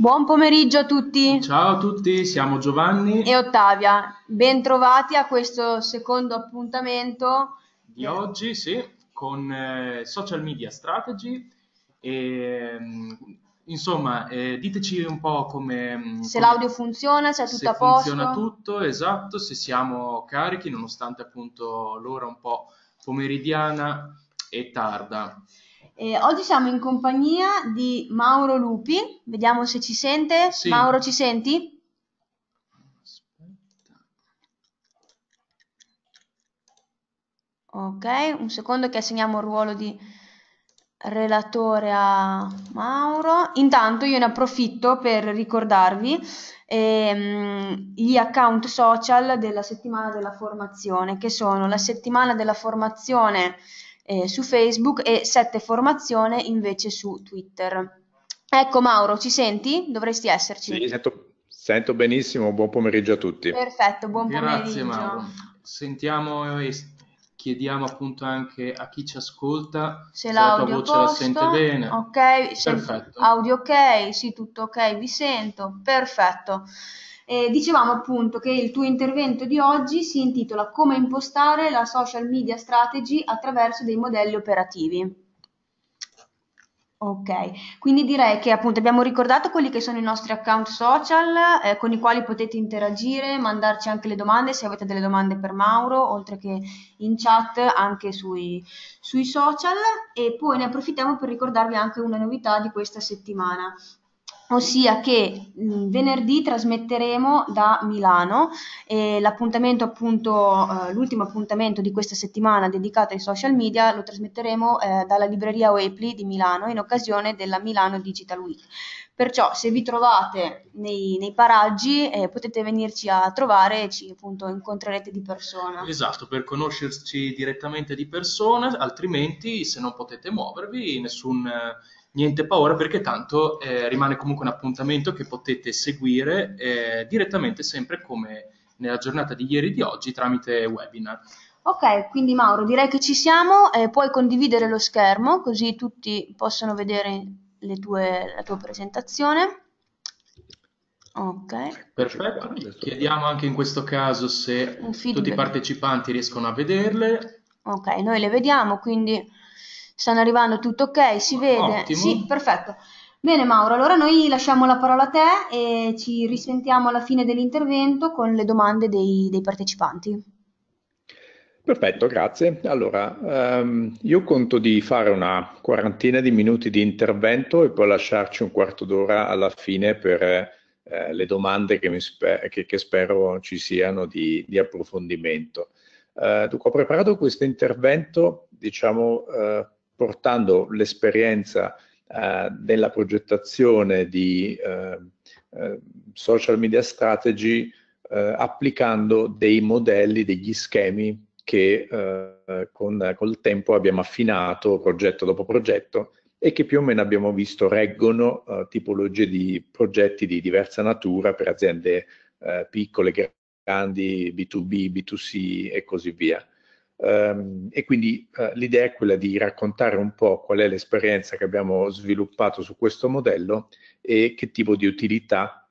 Buon pomeriggio a tutti. Ciao a tutti, siamo Giovanni e Ottavia. Bentrovati a questo secondo appuntamento di oggi, sì, con eh, Social Media Strategy e mm, insomma, eh, diteci un po' come mm, se come, l'audio funziona, se è tutto se a posto. Se funziona tutto, esatto, se siamo carichi nonostante appunto l'ora un po' pomeridiana e tarda. Eh, oggi siamo in compagnia di Mauro Lupi, vediamo se ci sente. Sì. Mauro, ci senti? Ok, un secondo che assegniamo il ruolo di relatore a Mauro. Intanto io ne approfitto per ricordarvi ehm, gli account social della settimana della formazione, che sono la settimana della formazione eh, su Facebook e 7 formazione invece su Twitter. Ecco Mauro, ci senti? Dovresti esserci. Sì, sento, sento benissimo, buon pomeriggio a tutti. Perfetto, buon pomeriggio. Grazie Mauro. Sentiamo e chiediamo appunto anche a chi ci ascolta se, se la tua voce posto, la sente bene. Ok, perfetto. Audio ok, sì, tutto ok, vi sento, perfetto. Eh, dicevamo appunto che il tuo intervento di oggi si intitola Come impostare la social media strategy attraverso dei modelli operativi. Ok, quindi direi che appunto abbiamo ricordato quelli che sono i nostri account social eh, con i quali potete interagire, mandarci anche le domande se avete delle domande per Mauro, oltre che in chat anche sui, sui social e poi ne approfittiamo per ricordarvi anche una novità di questa settimana ossia che mh, venerdì trasmetteremo da Milano e l'appuntamento appunto eh, l'ultimo appuntamento di questa settimana dedicato ai social media lo trasmetteremo eh, dalla libreria Oepli di Milano in occasione della Milano Digital Week. Perciò se vi trovate nei, nei paraggi eh, potete venirci a trovare e ci appunto incontrerete di persona. Esatto, per conoscerci direttamente di persona, altrimenti se non potete muovervi nessun niente paura perché tanto eh, rimane comunque un appuntamento che potete seguire eh, direttamente sempre come nella giornata di ieri e di oggi tramite webinar. Ok, quindi Mauro direi che ci siamo, eh, puoi condividere lo schermo così tutti possono vedere tue, la tua presentazione. Ok. Perfetto, chiediamo anche in questo caso se tutti i partecipanti riescono a vederle. Ok, noi le vediamo, quindi stanno arrivando, tutto ok, si vede. Ottimo. Sì, perfetto. Bene Mauro, allora noi lasciamo la parola a te e ci risentiamo alla fine dell'intervento con le domande dei, dei partecipanti. Perfetto, grazie. Allora, um, io conto di fare una quarantina di minuti di intervento e poi lasciarci un quarto d'ora alla fine per eh, le domande che, sper che, che, spero ci siano di, di approfondimento. Uh, dunque, ho preparato questo intervento, diciamo, uh, portando l'esperienza eh, della progettazione di eh, eh, social media strategy eh, applicando dei modelli, degli schemi che eh, con, col tempo abbiamo affinato progetto dopo progetto e che più o meno abbiamo visto reggono eh, tipologie di progetti di diversa natura per aziende piccole, grandi, B2B, B2C e così via. Ehm, e quindi eh, l'idea è quella di raccontare un po' qual è l'esperienza che abbiamo sviluppato su questo modello e che tipo di utilità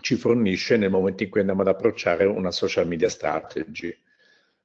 ci fornisce nel momento in cui andiamo ad approcciare una social media strategy.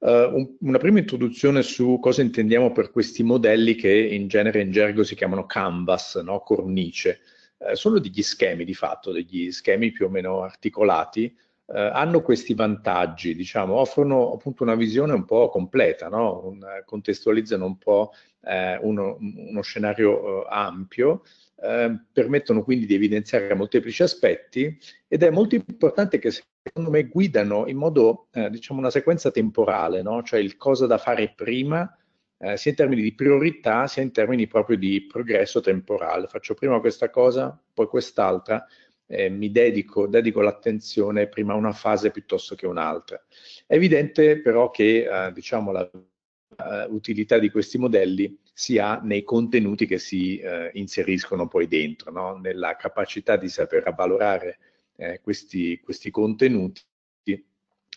Uh, un, una prima introduzione su cosa intendiamo per questi modelli che in genere in gergo si chiamano canvas, no? cornice. Uh, sono degli schemi di fatto, degli schemi più o meno articolati eh, hanno questi vantaggi, diciamo, offrono appunto una visione un po' completa, no? un, eh, contestualizzano un po' eh, uno, uno, scenario eh, ampio, eh, permettono quindi di evidenziare molteplici aspetti ed è molto importante che secondo me guidano in modo, eh, diciamo, una sequenza temporale, no? cioè il cosa da fare prima, eh, sia in termini di priorità sia in termini proprio di progresso temporale. Faccio prima questa cosa, poi quest'altra, eh, mi dedico, dedico l'attenzione prima a una fase piuttosto che un'altra. È evidente però che eh, diciamo la uh, utilità di questi modelli si ha nei contenuti che si uh, inseriscono poi dentro, no? nella capacità di saper avvalorare eh, questi, questi, contenuti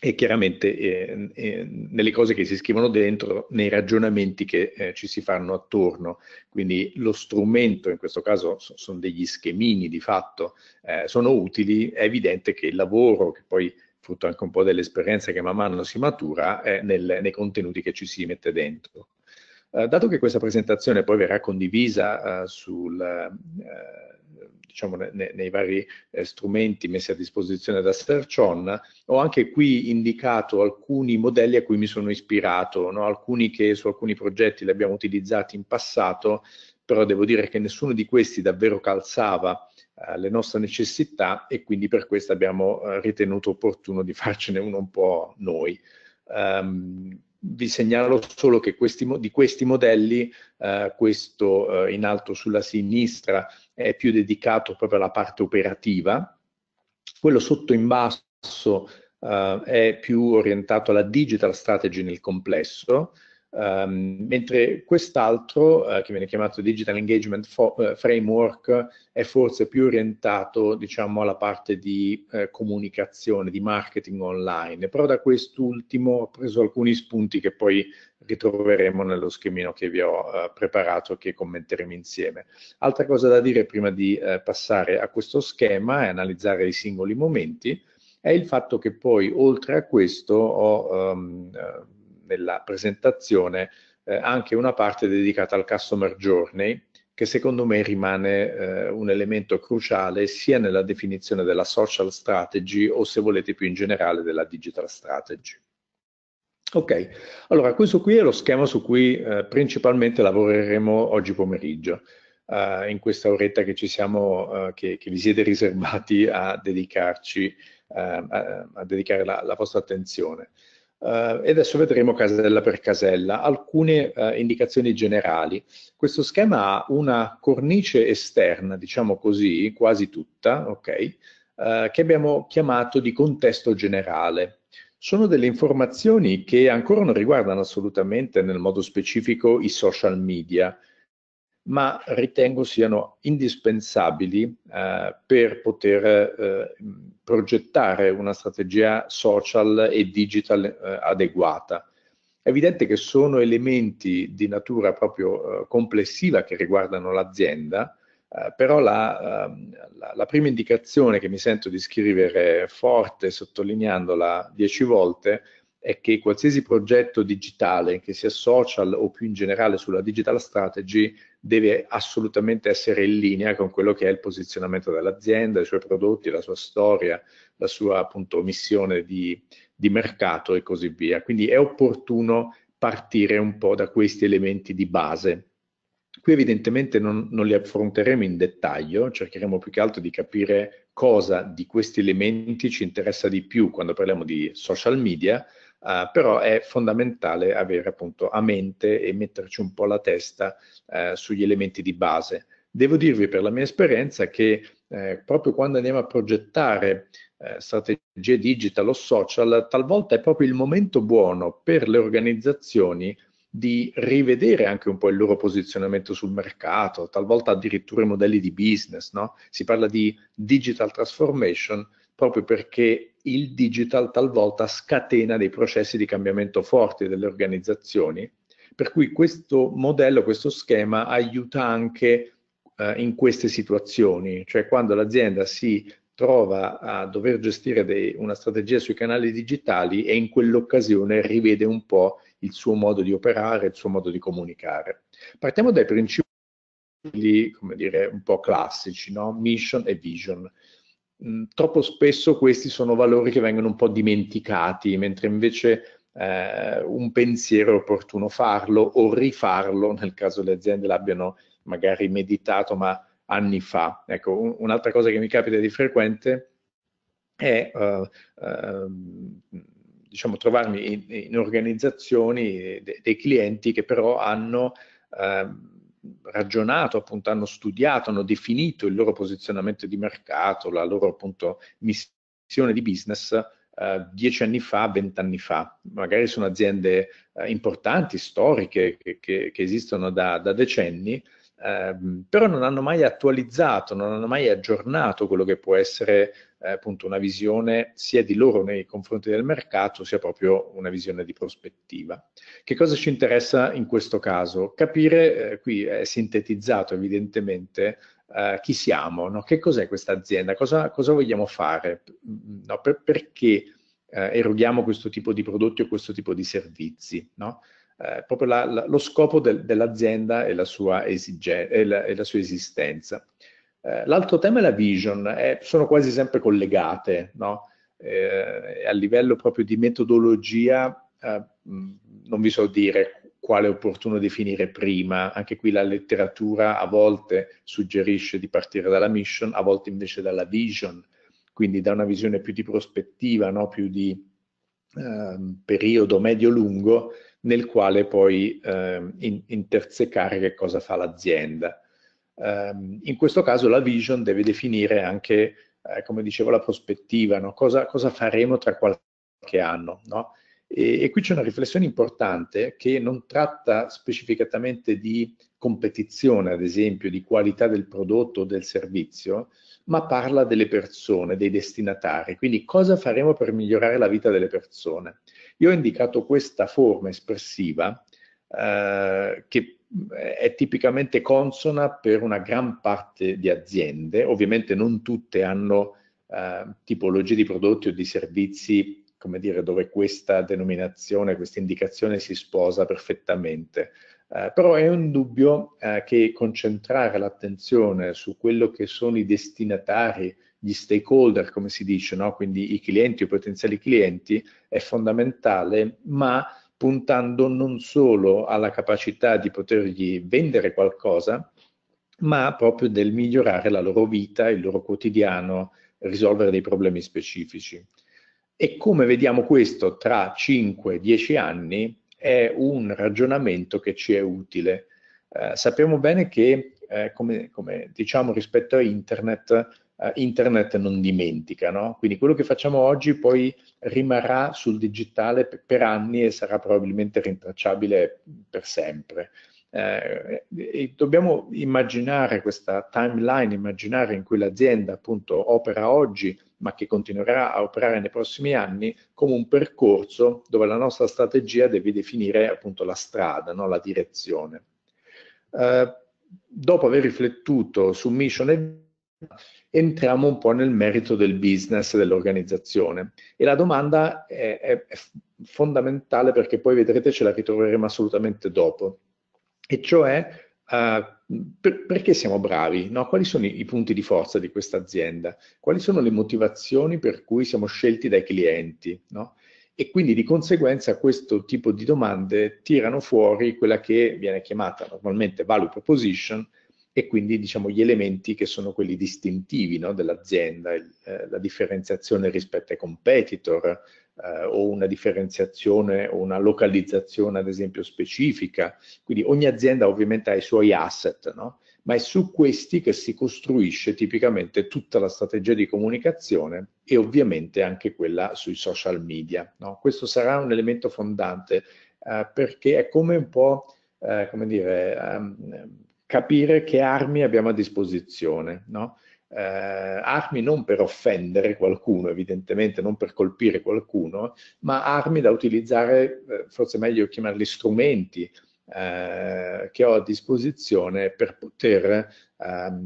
e chiaramente eh, eh, nelle cose che si scrivono dentro, nei ragionamenti che eh, ci si fanno attorno. Quindi lo strumento, in questo caso so, sono degli schemini di fatto, eh, sono utili, è evidente che il lavoro, che poi frutto anche un po' dell'esperienza che man mano si matura, è nel, nei contenuti che ci si mette dentro. Eh, dato che questa presentazione poi verrà condivisa eh, sul diciamo, ne, nei vari eh, strumenti messi a disposizione da Search On, ho anche qui indicato alcuni modelli a cui mi sono ispirato, no? alcuni che su alcuni progetti li abbiamo utilizzati in passato, però devo dire che nessuno di questi davvero calzava eh, le nostre necessità e quindi per questo abbiamo eh, ritenuto opportuno di farcene uno un po' noi. Um, vi segnalo solo che questi, di questi modelli, uh, questo uh, in alto sulla sinistra è più dedicato proprio alla parte operativa, quello sotto in basso eh, è più orientato alla digital strategy nel complesso, Um, mentre quest'altro, uh, che viene chiamato Digital Engagement Fo eh, Framework, è forse più orientato diciamo, alla parte di uh, comunicazione, di marketing online. Però da quest'ultimo ho preso alcuni spunti che poi ritroveremo nello schemino che vi ho eh, preparato e che commenteremo insieme. Altra cosa da dire prima di eh, passare a questo schema e analizzare i singoli momenti è il fatto che poi oltre a questo ho ehm, eh, nella presentazione eh, anche una parte dedicata al Customer Journey che secondo me rimane eh, un elemento cruciale sia nella definizione della social strategy o se volete più in generale della digital strategy. Ok, allora questo qui è lo schema su cui eh, principalmente lavoreremo oggi pomeriggio, eh, in questa oretta che, siamo, eh, che, che vi siete riservati a dedicarci, ehm, a, a, dedicare la, la vostra attenzione. Uh, e adesso vedremo casella per casella alcune uh, indicazioni generali. Questo schema ha una cornice esterna, diciamo così, quasi tutta, okay, uh, che abbiamo chiamato di contesto generale sono delle informazioni che ancora non riguardano assolutamente nel modo specifico i social media, ma ritengo siano indispensabili eh, per poter eh, progettare una strategia social e digital eh, adeguata. È evidente che sono elementi di natura proprio eh, complessiva che riguardano l'azienda, eh, però la, ehm, la, la, prima indicazione che mi sento di scrivere forte, sottolineandola dieci volte, è che qualsiasi progetto digitale, che sia social o più in generale sulla digital strategy, deve assolutamente essere in linea con quello che è il posizionamento dell'azienda, i suoi prodotti, la sua storia, la sua appunto missione di, di mercato e così via. Quindi è opportuno partire un po' da questi elementi di base Qui evidentemente non, non, li affronteremo in dettaglio, cercheremo più che altro di capire cosa di questi elementi ci interessa di più quando parliamo di social media, uh, però è fondamentale avere appunto a mente e metterci un po' la testa uh, sugli elementi di base. Devo dirvi per la mia esperienza che eh, proprio quando andiamo a progettare eh, strategie digital o social, talvolta è proprio il momento buono per le organizzazioni di rivedere anche un po' il loro posizionamento sul mercato, talvolta addirittura i modelli di business, no? Si parla di digital transformation proprio perché il digital talvolta scatena dei processi di cambiamento forti delle organizzazioni, per cui questo modello, questo schema aiuta anche eh, in queste situazioni, cioè quando l'azienda si trova a dover gestire dei, una strategia sui canali digitali e in quell'occasione rivede un po' il suo modo di operare, il suo modo di comunicare. Partiamo dai principi, come dire, un po' classici, no? mission e vision. Mm, troppo spesso questi sono valori che vengono un po' dimenticati, mentre invece eh, un pensiero è opportuno farlo o rifarlo nel caso le aziende l'abbiano magari meditato, ma anni fa. Ecco, un, un'altra cosa che mi capita di frequente è uh, uh, diciamo, trovarmi in, in organizzazioni de, dei clienti che però hanno eh, ragionato, appunto, hanno studiato, hanno definito il loro posizionamento di mercato, la loro appunto missione di business Uh, dieci anni fa, vent'anni fa. Magari sono aziende uh, importanti, storiche, che, che, che esistono da, da decenni, uh, però non hanno mai attualizzato, non hanno mai aggiornato quello che può essere eh, appunto una visione sia di loro nei confronti del mercato, sia proprio una visione di prospettiva. Che cosa ci interessa in questo caso? Capire, eh, qui è sintetizzato evidentemente, eh, chi siamo, no? che cos'è questa azienda, cosa, cosa vogliamo fare, mm, no? per, perché eh, eroghiamo questo tipo di prodotti o questo tipo di servizi. No? Eh, proprio la, la, lo scopo del, dell'azienda e, la sua, esige, e la, e la sua esistenza. Eh, l'altro tema è la vision, eh, sono quasi sempre collegate, no? Eh, a livello proprio di metodologia eh, non vi so dire quale è opportuno definire prima, anche qui la letteratura a volte suggerisce di partire dalla mission, a volte invece dalla vision, quindi da una visione più di prospettiva, no? più di eh, periodo medio-lungo, nel quale poi eh, in, intersecare che cosa fa l'azienda. Ehm, in questo caso la vision deve definire anche, eh, come dicevo, la prospettiva, no? cosa, cosa, faremo tra qualche anno. No? E, e qui c'è una riflessione importante che non tratta specificatamente di competizione, ad esempio, di qualità del prodotto o del servizio, ma parla delle persone, dei destinatari. Quindi cosa faremo per migliorare la vita delle persone? Io ho indicato questa forma espressiva eh, che è tipicamente consona per una gran parte di aziende, ovviamente non tutte hanno eh, tipologie di prodotti o di servizi, come dire, dove questa denominazione, questa indicazione si sposa perfettamente. Eh, però è un dubbio eh, che concentrare l'attenzione su quello che sono i destinatari, gli stakeholder, come si dice, no? quindi i clienti o i potenziali clienti, è fondamentale, ma puntando non solo alla capacità di potergli vendere qualcosa, ma proprio del migliorare la loro vita, il loro quotidiano, risolvere dei problemi specifici. E come vediamo questo tra 5-10 anni è un ragionamento che ci è utile. Eh, sappiamo bene che, eh, come, come diciamo rispetto a Internet, eh, internet non dimentica, no? quindi quello che facciamo oggi poi rimarrà sul digitale per, per anni e sarà probabilmente rintracciabile per sempre. Eh, dobbiamo immaginare questa timeline, immaginare in cui l'azienda appunto opera oggi, ma che continuerà a operare nei prossimi anni, come un percorso dove la nostra strategia deve definire appunto la strada, no? la direzione. Eh, dopo aver riflettuto su mission e entriamo un po' nel merito del business dell'organizzazione e la domanda è, è, è, fondamentale perché poi vedrete ce la ritroveremo assolutamente dopo e cioè uh, per, perché siamo bravi, no? quali sono i, i punti di forza di questa azienda, quali sono le motivazioni per cui siamo scelti dai clienti no? e quindi di conseguenza questo tipo di domande tirano fuori quella che viene chiamata normalmente value proposition e quindi diciamo, gli elementi che sono quelli distintivi no, dell'azienda, eh, la differenziazione rispetto ai competitor eh, o una differenziazione o una localizzazione ad esempio specifica. Quindi ogni azienda ovviamente ha i suoi asset, no? ma è su questi che si costruisce tipicamente tutta la strategia di comunicazione e ovviamente anche quella sui social media. No? Questo sarà un elemento fondante eh, perché è come un po', eh, come dire, um, capire che armi abbiamo a disposizione, no? eh, armi non per offendere qualcuno, evidentemente non per colpire qualcuno, ma armi da utilizzare, eh, forse meglio chiamarli strumenti eh, che ho a disposizione per poter eh,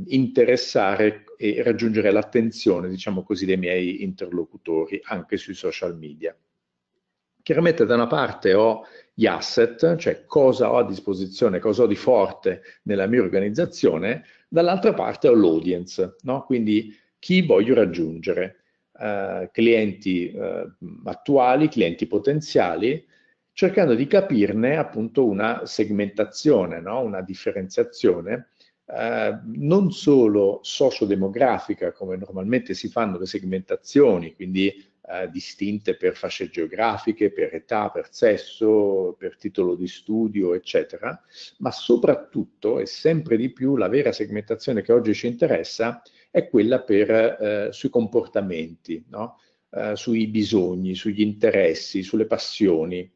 interessare e raggiungere l'attenzione, diciamo così, dei miei interlocutori anche sui social media. Chiaramente da una parte ho gli asset, cioè cosa ho a disposizione, cosa ho di forte nella mia organizzazione, dall'altra parte ho l'audience, no? quindi chi voglio raggiungere, eh, clienti eh, attuali, clienti potenziali, cercando di capirne appunto una segmentazione, no? una differenziazione, eh, non solo sociodemografica, come normalmente si fanno le segmentazioni, quindi eh, distinte per fasce geografiche, per età, per sesso, per titolo di studio, eccetera, ma soprattutto e sempre di più la vera segmentazione che oggi ci interessa è quella per, eh, sui comportamenti, no? eh, sui bisogni, sugli interessi, sulle passioni.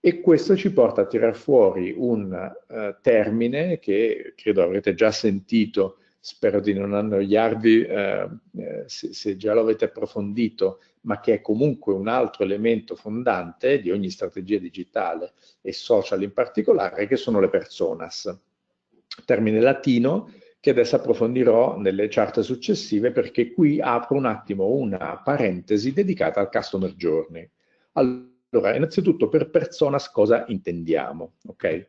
E questo ci porta a tirar fuori un eh, termine che credo avrete già sentito spero di non annoiarvi eh, eh, se, se, già lo avete approfondito, ma che è comunque un altro elemento fondante di ogni strategia digitale e social in particolare, che sono le personas. Termine latino che adesso approfondirò nelle chart successive perché qui apro un attimo una parentesi dedicata al customer journey. Allora, innanzitutto per personas cosa intendiamo? Okay?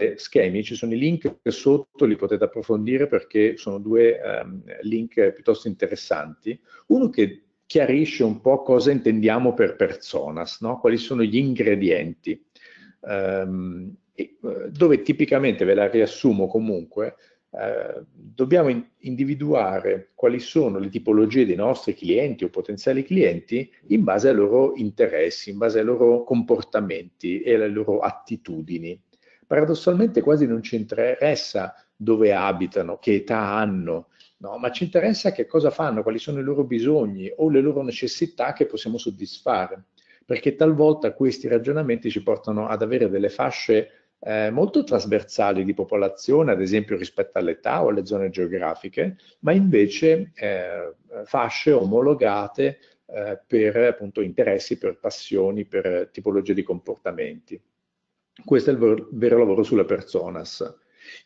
Eh, schemi, ci sono i link sotto, li potete approfondire perché sono due um, link piuttosto interessanti. Uno che chiarisce un po' cosa intendiamo per personas, no? quali sono gli ingredienti, um, e, eh, dove tipicamente, ve la riassumo comunque, uh, dobbiamo in individuare quali sono le tipologie dei nostri clienti o potenziali clienti in base ai loro interessi, in base ai loro comportamenti e alle loro attitudini paradossalmente quasi non ci interessa dove abitano, che età hanno, no? ma ci interessa che cosa fanno, quali sono i loro bisogni o le loro necessità che possiamo soddisfare, perché talvolta questi ragionamenti ci portano ad avere delle fasce eh, molto trasversali di popolazione, ad esempio rispetto all'età o alle zone geografiche, ma invece eh, fasce omologate eh, per appunto interessi, per passioni, per tipologie di comportamenti. Questo è il vero lavoro sulle personas.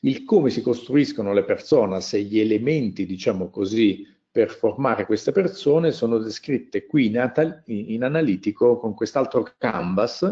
Il come si costruiscono le personas e gli elementi, diciamo così, per formare queste persone sono descritte qui in, in analitico con quest'altro canvas,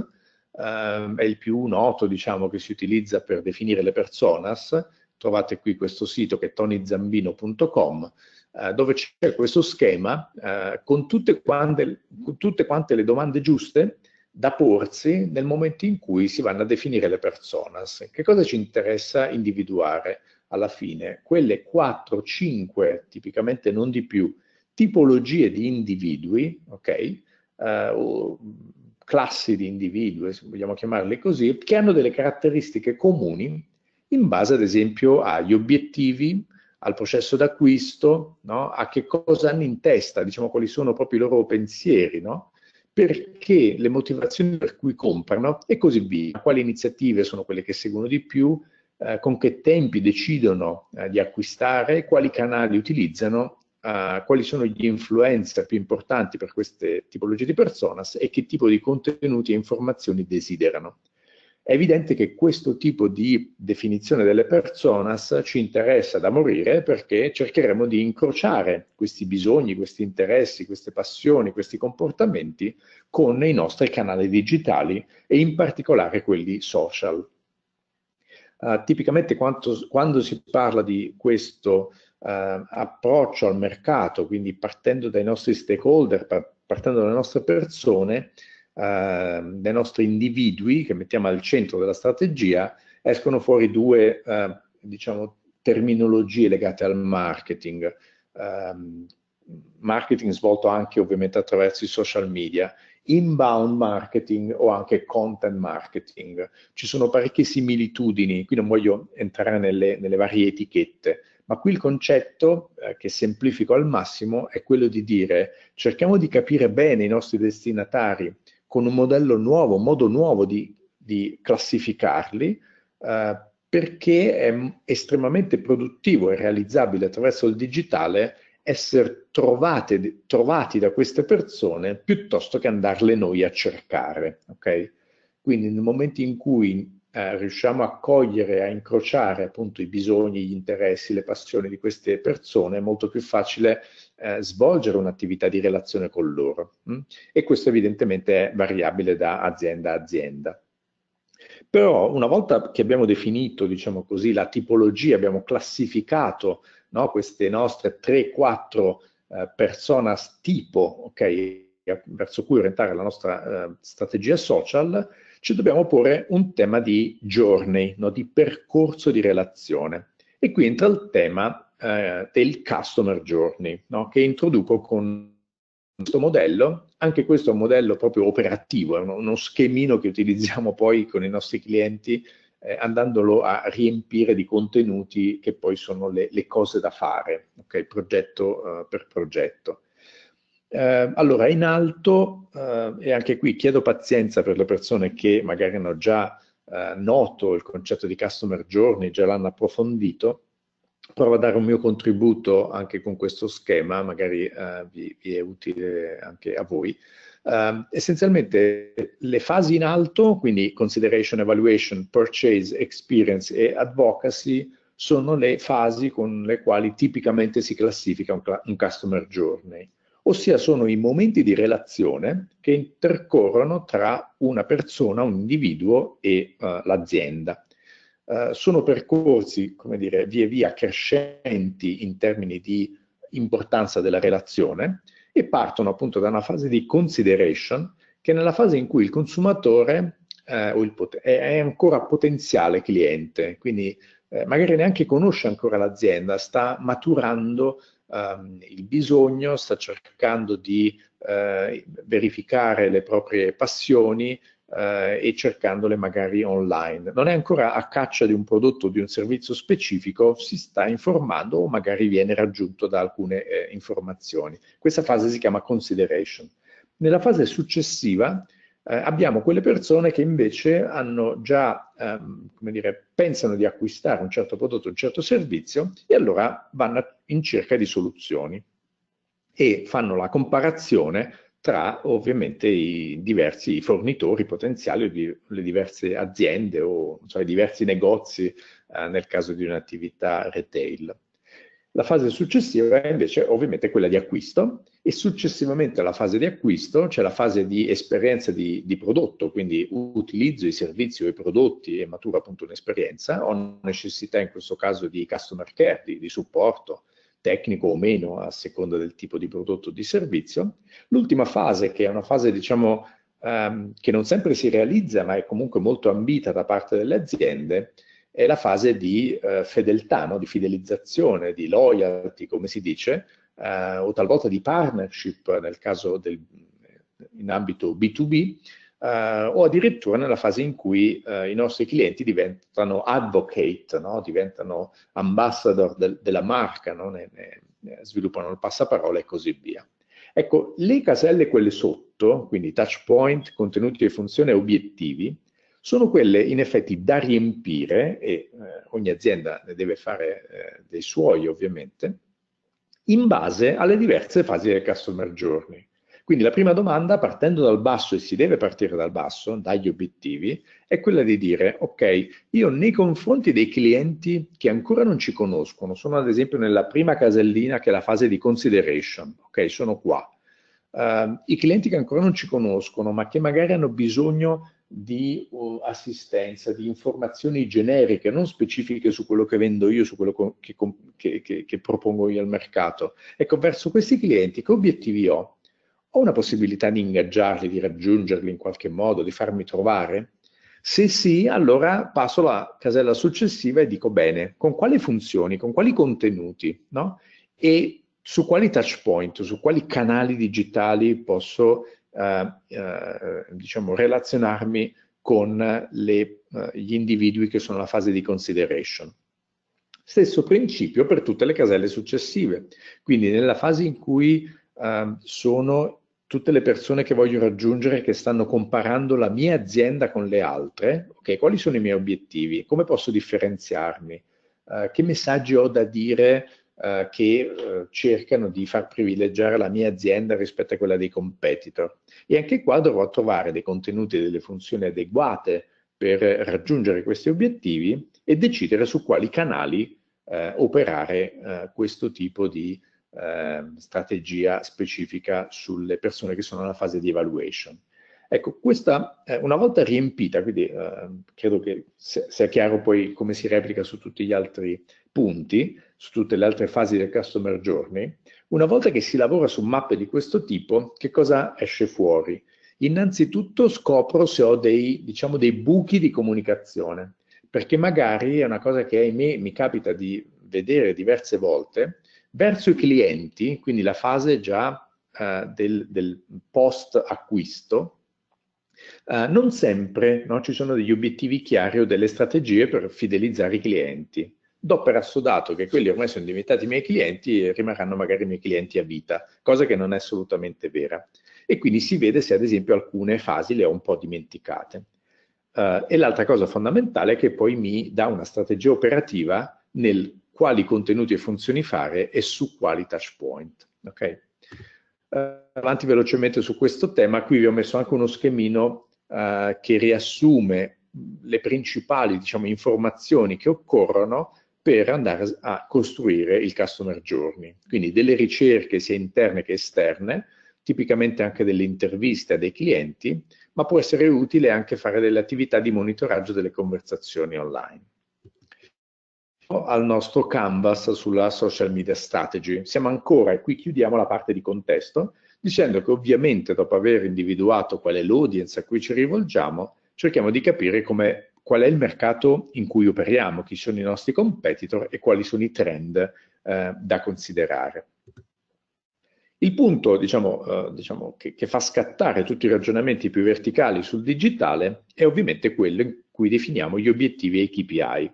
eh, è il più noto diciamo che si utilizza per definire le personas, trovate qui questo sito che è tonizambino.com eh, dove c'è questo schema eh, con, tutte quante, tutte quante le domande giuste da porsi nel momento in cui si vanno a definire le personas. Che cosa ci interessa individuare alla fine? Quelle 4, 5, tipicamente non di più, tipologie di individui, ok? Uh, classi di individui, se vogliamo chiamarle così, che hanno delle caratteristiche comuni in base ad esempio agli obiettivi, al processo d'acquisto, no? a che cosa hanno in testa, diciamo quali sono proprio i loro pensieri, no? perché le motivazioni per cui comprano e così via, quali iniziative sono quelle che seguono di più, eh, con che tempi decidono eh, di acquistare, quali canali utilizzano, eh, quali sono gli influencer più importanti per queste tipologie di personas e che tipo di contenuti e informazioni desiderano. È evidente che questo tipo di definizione delle personas ci interessa da morire perché cercheremo di incrociare questi bisogni, questi interessi, queste passioni, questi comportamenti con i nostri canali digitali e in particolare quelli social. Uh, tipicamente quanto, quando si parla di questo uh, approccio al mercato, quindi partendo dai nostri stakeholder, partendo dalle nostre persone, eh, dai nostri individui che mettiamo al centro della strategia, escono fuori due eh, diciamo, terminologie legate al marketing, eh, marketing svolto anche ovviamente attraverso i social media, inbound marketing o anche content marketing. Ci sono parecchie similitudini, qui non voglio entrare nelle, nelle varie etichette, ma qui il concetto eh, che semplifico al massimo è quello di dire cerchiamo di capire bene i nostri destinatari, con un modello nuovo, un modo nuovo di, di classificarli, eh, perché è estremamente produttivo e realizzabile attraverso il digitale essere trovate, trovati da queste persone piuttosto che andarle noi a cercare. Okay? Quindi nel momento in cui eh, riusciamo a cogliere, a incrociare appunto i bisogni, gli interessi, le passioni di queste persone, è molto più facile eh, svolgere un'attività di relazione con loro mh? Mm? e questo evidentemente è variabile da azienda a azienda. Però una volta che abbiamo definito, diciamo così, la tipologia, abbiamo classificato no, queste nostre 3-4 eh, personas tipo, okay, verso cui orientare la nostra eh, strategia social, ci dobbiamo porre un tema di journey, no, di percorso di relazione. E qui entra il tema eh, del customer journey, no? che introduco con questo modello, anche questo è un modello proprio operativo, è uno, uno schemino che utilizziamo poi con i nostri clienti eh, andandolo a riempire di contenuti che poi sono le, le cose da fare, okay? progetto eh, per progetto. Eh, allora, in alto, eh, e anche qui chiedo pazienza per le persone che magari hanno già eh, noto il concetto di customer journey, già l'hanno approfondito, provo a dare un mio contributo anche con questo schema, magari eh, vi, vi, è utile anche a voi. Eh, essenzialmente le fasi in alto, quindi consideration, evaluation, purchase, experience e advocacy, sono le fasi con le quali tipicamente si classifica un, un customer journey, ossia sono i momenti di relazione che intercorrono tra una persona, un individuo e eh, l'azienda. Eh, sono percorsi, come dire, via via crescenti in termini di importanza della relazione e partono appunto da una fase di consideration che è nella fase in cui il consumatore eh, il è ancora potenziale cliente, quindi eh, magari neanche conosce ancora l'azienda, sta maturando ehm, il bisogno, sta cercando di eh, verificare le proprie passioni eh, e cercandole magari online. Non è ancora a caccia di un prodotto o di un servizio specifico, si sta informando o magari viene raggiunto da alcune eh, informazioni. Questa fase si chiama consideration. Nella fase successiva eh, abbiamo quelle persone che invece hanno già, ehm, come dire, pensano di acquistare un certo prodotto, un certo servizio e allora vanno in cerca di soluzioni e fanno la comparazione tra ovviamente i diversi fornitori potenziali, o le diverse aziende o cioè, i diversi negozi eh, nel caso di un'attività retail. La fase successiva è invece ovviamente quella di acquisto e successivamente alla fase di acquisto c'è la fase di esperienza di, di, prodotto, quindi utilizzo i servizi o i prodotti e maturo appunto un'esperienza, ho necessità in questo caso di customer care, di, di supporto, tecnico o meno a seconda del tipo di prodotto o di servizio. L'ultima fase, che è una fase diciamo ehm, che non sempre si realizza ma è comunque molto ambita da parte delle aziende, è la fase di eh, fedeltà, no? di fidelizzazione, di loyalty, come si dice, eh, o talvolta di partnership nel caso del, in ambito B2B, eh, o addirittura nella fase in cui eh, i nostri clienti diventano advocate, no? diventano ambassador del, della marca, no? ne, ne sviluppano il passaparola e così via. Ecco, le caselle quelle sotto, quindi touch point, contenuti e funzioni e obiettivi, sono quelle in effetti da riempire, e eh, ogni azienda ne deve fare eh, dei suoi ovviamente, in base alle diverse fasi del customer journey. Quindi la prima domanda, partendo dal basso, e si deve partire dal basso, dagli obiettivi, è quella di dire, ok, io nei confronti dei clienti che ancora non ci conoscono, sono ad esempio nella prima casellina che è la fase di consideration, ok, sono qua. Uh, I clienti che ancora non ci conoscono, ma che magari hanno bisogno di uh, assistenza, di informazioni generiche, non specifiche su quello che vendo io, su quello che, che, che, che propongo io al mercato. Ecco, verso questi clienti che obiettivi ho? Ho una possibilità di ingaggiarli, di raggiungerli in qualche modo, di farmi trovare? Se sì, allora passo alla casella successiva e dico bene, con quali funzioni, con quali contenuti, no? E su quali touch point, su quali canali digitali posso eh, eh, diciamo, relazionarmi con le, eh, gli individui che sono alla fase di consideration. Stesso principio per tutte le caselle successive. Quindi nella fase in cui ehm, sono tutte le persone che voglio raggiungere che stanno comparando la mia azienda con le altre, okay, quali sono i miei obiettivi, come posso differenziarmi, uh, che messaggi ho da dire uh, che uh, cercano di far privilegiare la mia azienda rispetto a quella dei competitor. E anche qua dovrò trovare dei contenuti e delle funzioni adeguate per raggiungere questi obiettivi e decidere su quali canali operare questo tipo di eh, strategia specifica sulle persone che sono nella fase di evaluation. Ecco, questa eh, una volta riempita, quindi eh, credo che sia, sia chiaro poi come si replica su tutti gli altri punti, su tutte le altre fasi del customer journey, una volta che si lavora su mappe di questo tipo, che cosa esce fuori? Innanzitutto scopro se ho dei, diciamo, dei buchi di comunicazione, perché magari è una cosa che ahimè mi capita di vedere diverse volte, Verso i clienti, quindi la fase già eh, del, del, post acquisto, eh, non sempre no, ci sono degli obiettivi chiari o delle strategie per fidelizzare i clienti do per assodato che quelli ormai sono diventati i miei clienti e rimarranno magari i miei clienti a vita, cosa che non è assolutamente vera. E quindi si vede se ad esempio alcune fasi le ho un po' dimenticate. Uh, e l'altra cosa fondamentale è che poi mi dà una strategia operativa nel quali contenuti e funzioni fare e su quali touch point. Okay? Uh, avanti velocemente su questo tema, qui vi ho messo anche uno schemino uh, che riassume le principali diciamo, informazioni che occorrono per andare a costruire il customer journey. Quindi delle ricerche sia interne che esterne, tipicamente anche delle interviste a dei clienti, ma può essere utile anche fare delle attività di monitoraggio delle conversazioni online al nostro canvas sulla social media strategy. Siamo ancora, e qui chiudiamo la parte di contesto, dicendo che ovviamente dopo aver individuato qual è l'audience a cui ci rivolgiamo, cerchiamo di capire come, qual è il mercato in cui operiamo, chi sono i nostri competitor e quali sono i trend eh, da considerare. Il punto diciamo, eh, diciamo che, che, fa scattare tutti i ragionamenti più verticali sul digitale è ovviamente quello in cui definiamo gli obiettivi e i KPI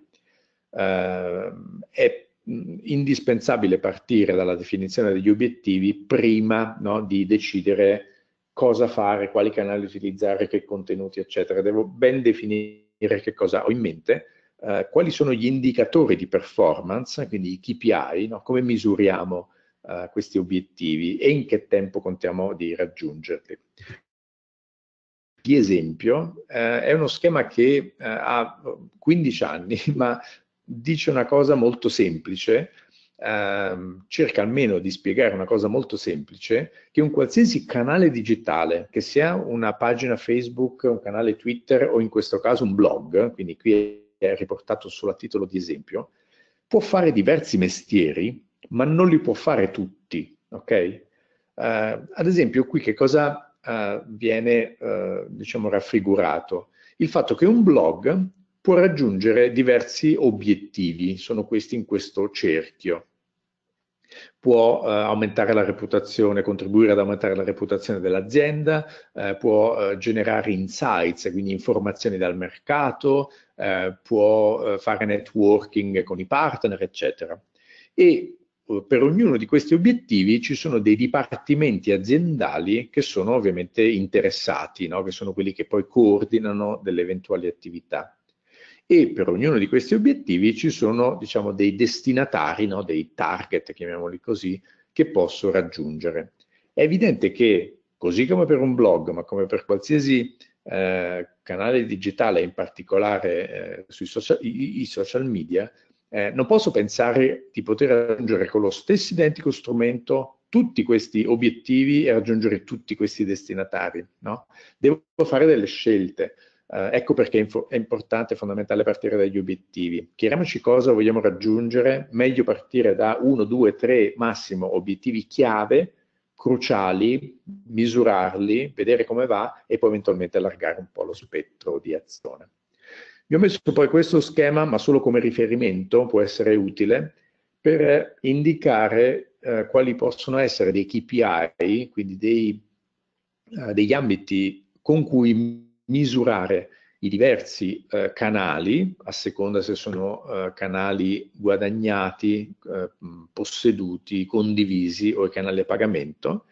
eh, è indispensabile partire dalla definizione degli obiettivi prima no, di decidere cosa fare, quali canali utilizzare, che contenuti, eccetera. Devo ben definire che cosa ho in mente, eh, quali sono gli indicatori di performance, quindi i KPI, no, come misuriamo eh, questi obiettivi e in che tempo contiamo di raggiungerli di esempio eh, è uno schema che eh, ha 15 anni ma dice una cosa molto semplice, ehm, cerca almeno di spiegare una cosa molto semplice, che un qualsiasi canale digitale, che sia una pagina Facebook, un canale Twitter o in questo caso un blog, quindi qui è riportato solo a titolo di esempio, può fare diversi mestieri, ma non li può fare tutti, ok? Uh, ad esempio qui che cosa uh, viene, uh, diciamo, raffigurato? Il fatto che un blog può raggiungere diversi obiettivi, sono questi in questo cerchio. Può eh, aumentare la reputazione, contribuire ad aumentare la reputazione dell'azienda, eh, può eh, generare insights, quindi informazioni dal mercato, eh, può eh, fare networking con i partner, eccetera. E eh, per ognuno di questi obiettivi ci sono dei dipartimenti aziendali che sono ovviamente interessati, no? che sono quelli che poi coordinano delle eventuali attività e per ognuno di questi obiettivi ci sono diciamo, dei destinatari, no? dei target, chiamiamoli così, che posso raggiungere. È evidente che, così come per un blog, ma come per qualsiasi eh, canale digitale, in particolare eh, sui social, i, i social media, eh, non posso pensare di poter raggiungere con lo stesso identico strumento tutti questi obiettivi e raggiungere tutti questi destinatari. No? Devo fare delle scelte. Eh, ecco perché è, inf- è importante e fondamentale partire dagli obiettivi. Chiariamoci cosa vogliamo raggiungere, meglio partire da uno, due, tre massimo obiettivi chiave, cruciali, misurarli, vedere come va e poi eventualmente allargare un po' lo spettro di azione. Vi ho messo poi questo schema, ma solo come riferimento, può essere utile, per indicare eh, quali possono essere dei KPI, quindi dei, eh, degli ambiti con cui misurare i diversi eh, canali, a seconda se sono eh, canali guadagnati, eh, posseduti, condivisi o i canali a pagamento,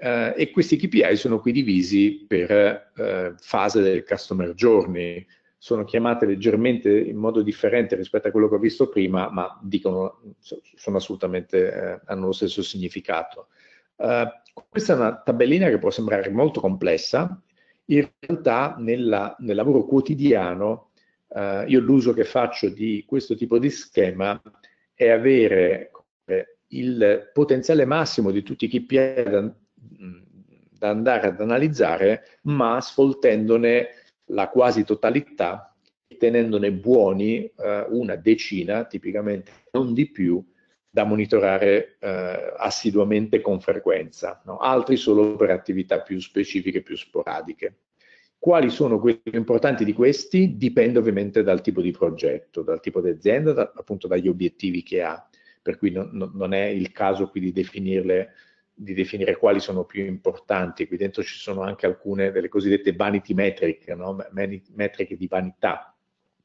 eh, e questi KPI sono qui divisi per eh, fase del customer journey, sono chiamate leggermente in modo differente rispetto a quello che ho visto prima, ma dicono, sono assolutamente, eh, hanno lo stesso significato. questa è una tabellina che può sembrare molto complessa, in realtà nella, nel lavoro quotidiano eh, io l'uso che faccio di questo tipo di schema è avere il potenziale massimo di tutti i KPI da, da andare ad analizzare, ma sfoltendone la quasi totalità tenendone buoni eh, una decina, tipicamente non di più, da monitorare eh, assiduamente con frequenza, no? altri solo per attività più specifiche, più sporadiche. Quali sono quelli più importanti di questi? Dipende ovviamente dal tipo di progetto, dal tipo di azienda, da, appunto dagli obiettivi che ha, per cui no, no, non è il caso qui di definirle di definire quali sono più importanti. Qui dentro ci sono anche alcune delle cosiddette vanity metric, no? metriche di vanità,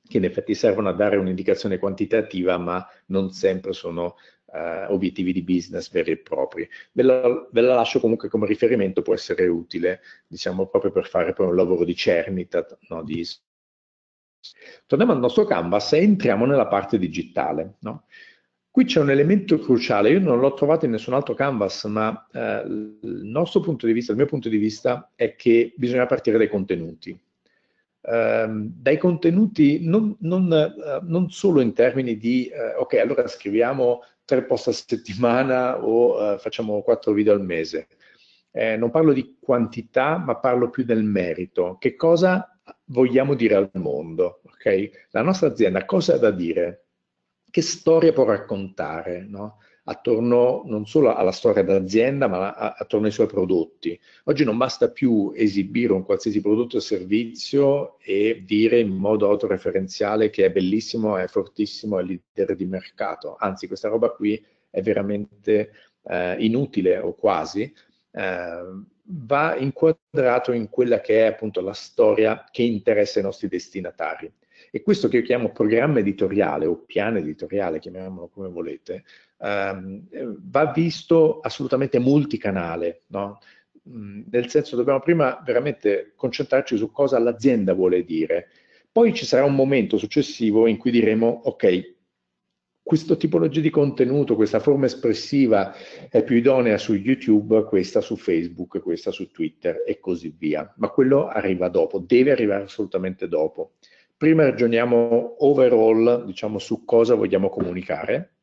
che in effetti servono a dare un'indicazione quantitativa, ma non sempre sono eh, obiettivi di business veri e propri. Ve la, ve la, lascio comunque come riferimento, può essere utile, diciamo, proprio per fare poi un lavoro di cernita, no, di... Torniamo al nostro canvas e entriamo nella parte digitale. No? Qui c'è un elemento cruciale, io non l'ho trovato in nessun altro canvas, ma eh, il nostro punto di vista, il mio punto di vista è che bisogna partire dai contenuti. Ehm, dai contenuti non, non, eh, non, solo in termini di eh, ok allora scriviamo tre post a settimana o eh, facciamo quattro video al mese eh, non parlo di quantità ma parlo più del merito che cosa vogliamo dire al mondo ok la nostra azienda cosa ha da dire che storia può raccontare no? attorno non solo alla storia dell'azienda, ma attorno ai suoi prodotti. Oggi non basta più esibire un qualsiasi prodotto o servizio e dire in modo autoreferenziale che è bellissimo, è fortissimo, è leader di mercato. Anzi, questa roba qui è veramente eh, inutile o quasi. Eh, va inquadrato in quella che è appunto la storia che interessa i nostri destinatari. E questo che io chiamo programma editoriale o piano editoriale, chiamiamolo come volete, ehm, va visto assolutamente multicanale, no? Mm, nel senso dobbiamo prima veramente concentrarci su cosa l'azienda vuole dire, poi ci sarà un momento successivo in cui diremo ok, questa tipologia di contenuto, questa forma espressiva è più idonea su YouTube, questa su Facebook, questa su Twitter e così via. Ma quello arriva dopo, deve arrivare assolutamente dopo. Prima ragioniamo overall, diciamo, su cosa vogliamo comunicare,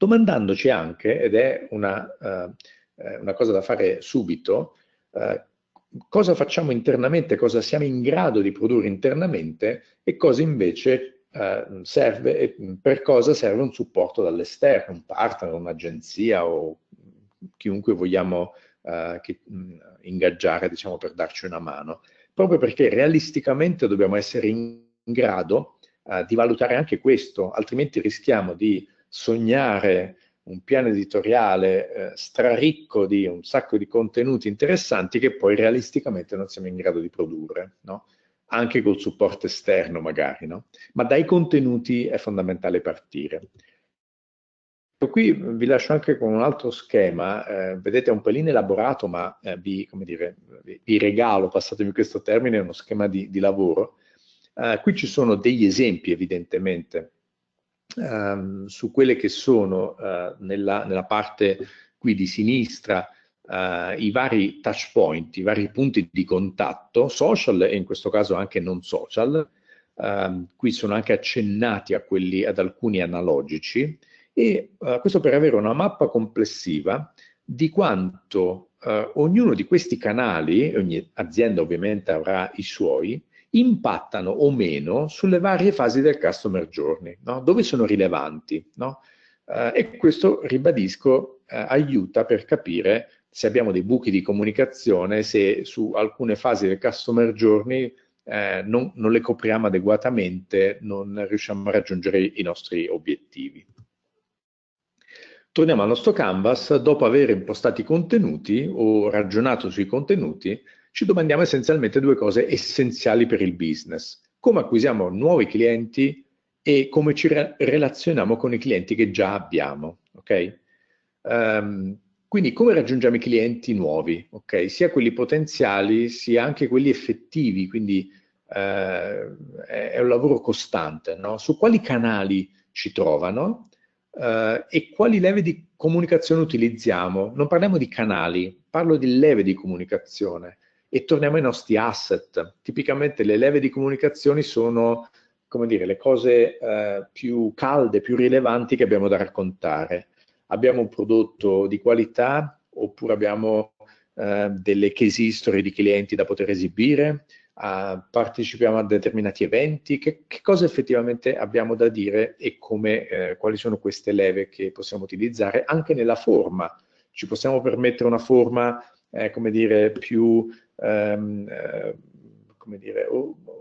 domandandoci anche, ed è una, eh, eh, una cosa da fare subito, eh, cosa facciamo internamente, cosa siamo in grado di produrre internamente e cosa invece eh, serve, per cosa serve un supporto dall'esterno, un partner, un'agenzia o chiunque vogliamo eh, che, mh, mm, ingaggiare diciamo, per darci una mano. Proprio perché realisticamente dobbiamo essere in grado eh, di valutare anche questo, altrimenti rischiamo di sognare un piano editoriale eh, straricco di un sacco di contenuti interessanti che poi realisticamente non siamo in grado di produrre, no? anche col supporto esterno magari, no? ma dai contenuti è fondamentale partire. Qui vi lascio anche con un altro schema, eh, vedete è un pelino elaborato, ma eh, vi, dire, vi, regalo, passatemi questo termine, uno schema di, di lavoro. Eh, qui ci sono degli esempi evidentemente ehm, su quelle che sono eh, nella, nella, parte qui di sinistra eh, i vari touch point, i vari punti di contatto social e in questo caso anche non social. Ehm, qui sono anche accennati a quelli, ad alcuni analogici e eh, questo per avere una mappa complessiva di quanto eh, ognuno di questi canali, ogni azienda ovviamente avrà i suoi, impattano o meno sulle varie fasi del customer journey, no? dove sono rilevanti. No? Eh, e questo, ribadisco, eh, aiuta per capire se abbiamo dei buchi di comunicazione, se su alcune fasi del customer journey eh, non, non, le copriamo adeguatamente, non riusciamo a raggiungere i nostri obiettivi. Torniamo al nostro canvas, dopo aver impostato i contenuti o ragionato sui contenuti, ci domandiamo essenzialmente due cose essenziali per il business. Come acquisiamo nuovi clienti e come ci re- relazioniamo con i clienti che già abbiamo. ok? Um, quindi come raggiungiamo i clienti nuovi, okay? sia quelli potenziali sia anche quelli effettivi, quindi uh, è un lavoro costante. No? Su quali canali ci trovano uh, e quali leve di comunicazione utilizziamo? Non parliamo di canali, parlo di leve di comunicazione e torniamo ai nostri asset. Tipicamente le leve di comunicazione sono come dire, le cose eh, più calde, più rilevanti che abbiamo da raccontare. Abbiamo un prodotto di qualità oppure abbiamo eh, delle case history di clienti da poter esibire, eh, partecipiamo a determinati eventi, che, che, cosa effettivamente abbiamo da dire e come, eh, quali sono queste leve che possiamo utilizzare anche nella forma. Ci possiamo permettere una forma eh, come dire, più ehm, eh, come dire,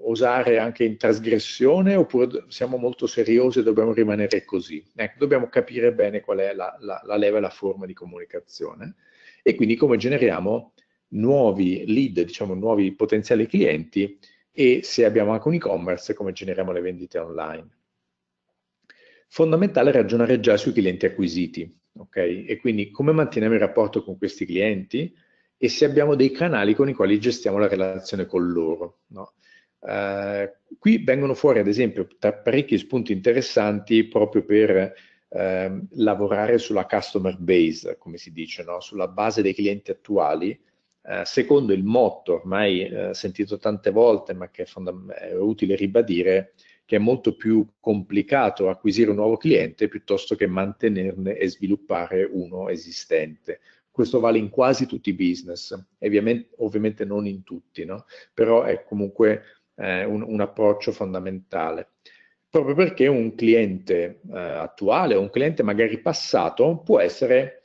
osare anche in trasgressione oppure siamo molto seriosi e dobbiamo rimanere così. Ecco, dobbiamo capire bene qual è la, la, la leva e la forma di comunicazione e quindi come generiamo nuovi lead, diciamo nuovi potenziali clienti e se abbiamo anche un e-commerce come generiamo le vendite online. Fondamentale ragionare già sui clienti acquisiti, ok? E quindi come manteniamo il rapporto con questi clienti? e se abbiamo dei canali con i quali gestiamo la relazione con loro. No? Eh, qui vengono fuori, ad esempio, parecchi spunti interessanti proprio per eh, lavorare sulla customer base, come si dice, no? sulla base dei clienti attuali, eh, secondo il motto ormai eh, sentito tante volte, ma che è, è utile ribadire, che è molto più complicato acquisire un nuovo cliente piuttosto che mantenerne e sviluppare uno esistente. Questo vale in quasi tutti i business, ovviamente, ovviamente non in tutti, no? però è comunque eh, un, un, approccio fondamentale. Proprio perché un cliente eh, attuale o un cliente magari passato può essere,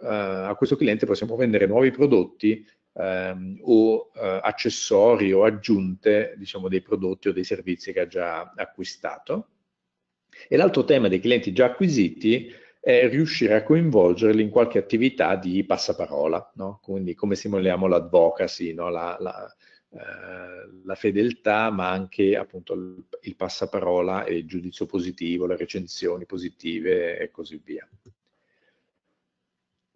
eh, a questo cliente possiamo vendere nuovi prodotti Ehm, o eh, accessori o aggiunte diciamo, dei prodotti o dei servizi che ha già acquistato. E l'altro tema dei clienti già acquisiti è riuscire a coinvolgerli in qualche attività di passaparola, no? quindi come simuliamo l'advocacy, no? la, la, eh, la, fedeltà, ma anche appunto il, il passaparola e il giudizio positivo, le recensioni positive e così via.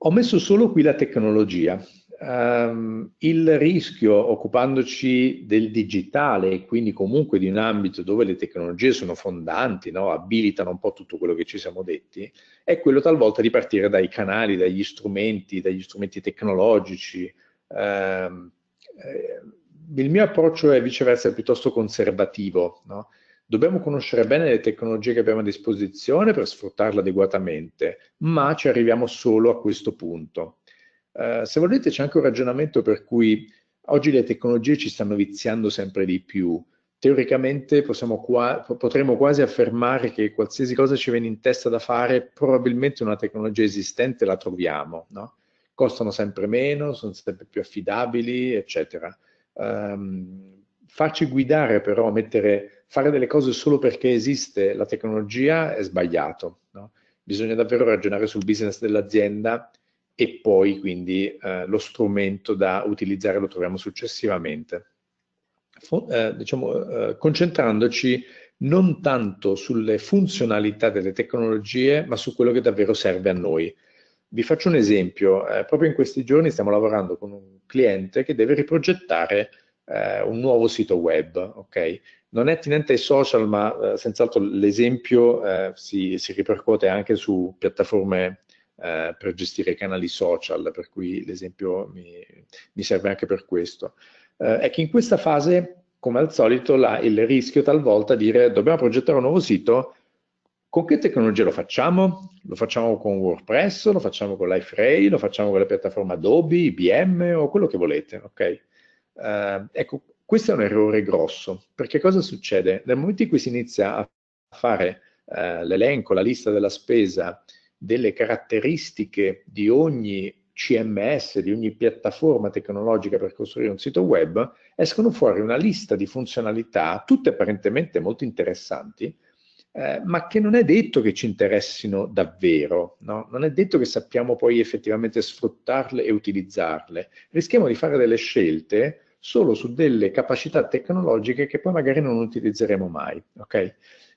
Ho messo solo qui la tecnologia, Um, il rischio, occupandoci del digitale e quindi comunque di un ambito dove le tecnologie sono fondanti, no? abilitano un po' tutto quello che ci siamo detti, è quello talvolta di partire dai canali, dagli strumenti, dagli strumenti tecnologici. Um, eh, il mio approccio è viceversa piuttosto conservativo. No? Dobbiamo conoscere bene le tecnologie che abbiamo a disposizione per sfruttarle adeguatamente, ma ci arriviamo solo a questo punto eh, se volete c'è anche un ragionamento per cui oggi le tecnologie ci stanno viziando sempre di più. Teoricamente qua, potremmo quasi affermare che qualsiasi cosa ci viene in testa da fare, probabilmente una tecnologia esistente la troviamo, no? costano sempre meno, sono sempre più affidabili, eccetera. Um, farci guidare però, mettere, fare delle cose solo perché esiste la tecnologia è sbagliato. No? Bisogna davvero ragionare sul business dell'azienda e poi quindi eh, lo strumento da utilizzare lo troviamo successivamente. Fo eh, diciamo, eh, concentrandoci non tanto sulle funzionalità delle tecnologie, ma su quello che davvero serve a noi. Vi faccio un esempio, eh, proprio in questi giorni stiamo lavorando con un cliente che deve riprogettare eh, un nuovo sito web, okay? Non è attinente ai social, ma eh, senz'altro l'esempio si, si, ripercuote anche su piattaforme eh, per gestire i canali social, per cui l'esempio mi, mi serve anche per questo. Eh, è che in questa fase, come al solito, la, il rischio talvolta di dire dobbiamo progettare un nuovo sito, con che tecnologia lo facciamo? Lo facciamo con WordPress, lo facciamo con Liferay, lo facciamo con la piattaforma Adobe, IBM o quello che volete, ok? Eh, ecco, questo è un errore grosso, perché cosa succede? Nel momento in cui si inizia a fare eh, l'elenco, la lista della spesa delle caratteristiche di ogni CMS, di ogni piattaforma tecnologica per costruire un sito web, escono fuori una lista di funzionalità, tutte apparentemente molto interessanti, eh, ma che non è detto che ci interessino davvero, no? non è detto che sappiamo poi effettivamente sfruttarle e utilizzarle. Rischiamo di fare delle scelte solo su delle capacità tecnologiche che poi magari non utilizzeremo mai. Okay?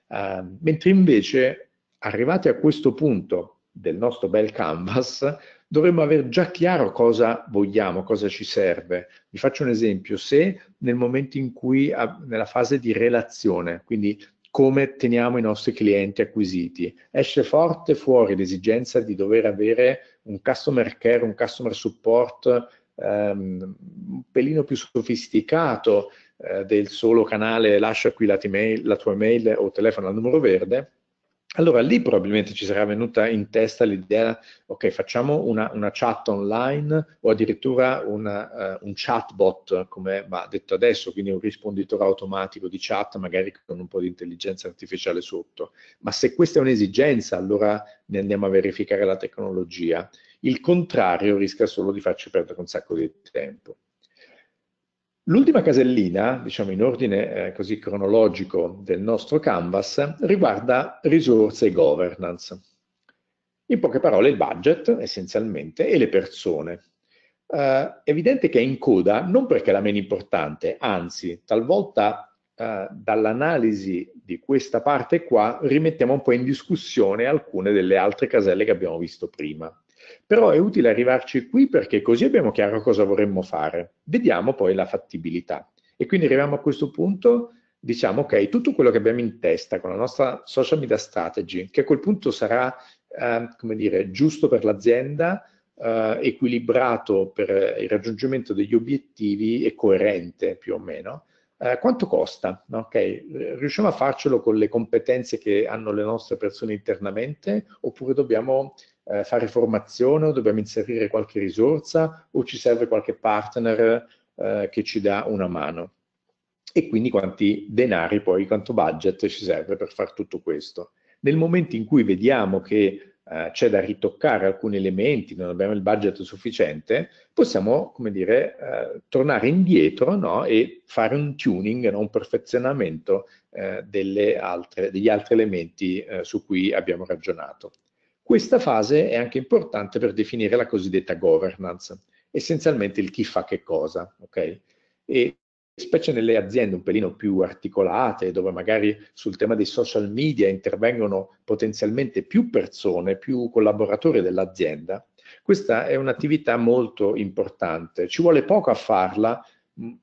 Uh, mentre invece, arrivati a questo punto, del nostro bel canvas, dovremmo aver già chiaro cosa vogliamo, cosa ci serve. Vi faccio un esempio, se nel momento in cui, nella fase di relazione, quindi come teniamo i nostri clienti acquisiti, esce forte fuori l'esigenza di dover avere un customer care, un customer support ehm, un pelino più sofisticato eh, del solo canale lascia qui la, mail, la tua mail o telefono al numero verde, allora lì probabilmente ci sarà venuta in testa l'idea, ok, facciamo una, una chat online o addirittura una, uh, un chatbot, come va detto adesso, quindi un risponditore automatico di chat, magari con un po' di intelligenza artificiale sotto. Ma se questa è un'esigenza, allora ne andiamo a verificare la tecnologia. Il contrario rischia solo di farci perdere un sacco di tempo. L'ultima casellina, diciamo in ordine eh, così cronologico del nostro canvas, riguarda risorse e governance. In poche parole il budget essenzialmente e le persone. Eh, è evidente che è in coda non perché è la meno importante, anzi talvolta eh, dall'analisi di questa parte qua rimettiamo un po' in discussione alcune delle altre caselle che abbiamo visto prima però è utile arrivarci qui perché così abbiamo chiaro cosa vorremmo fare. Vediamo poi la fattibilità. E quindi arriviamo a questo punto, diciamo ok, tutto quello che abbiamo in testa con la nostra social media strategy, che a quel punto sarà, eh, come dire, giusto per l'azienda, eh, equilibrato per il raggiungimento degli obiettivi e coerente più o meno, eh, quanto costa? Okay. Riusciamo a farcelo con le competenze che hanno le nostre persone internamente oppure dobbiamo eh, fare formazione o dobbiamo inserire qualche risorsa o ci serve qualche partner eh, che ci dà una mano. E quindi quanti denari poi, quanto budget ci serve per fare tutto questo. Nel momento in cui vediamo che eh, c'è da ritoccare alcuni elementi, non abbiamo il budget sufficiente, possiamo, come dire, eh, tornare indietro no? e fare un tuning, no? un perfezionamento eh, altre, degli altri elementi eh, su cui abbiamo ragionato. Questa fase è anche importante per definire la cosiddetta governance, essenzialmente il chi fa che cosa, ok? E specie nelle aziende un pelino più articolate, dove magari sul tema dei social media intervengono potenzialmente più persone, più collaboratori dell'azienda, questa è un'attività molto importante. Ci vuole poco a farla,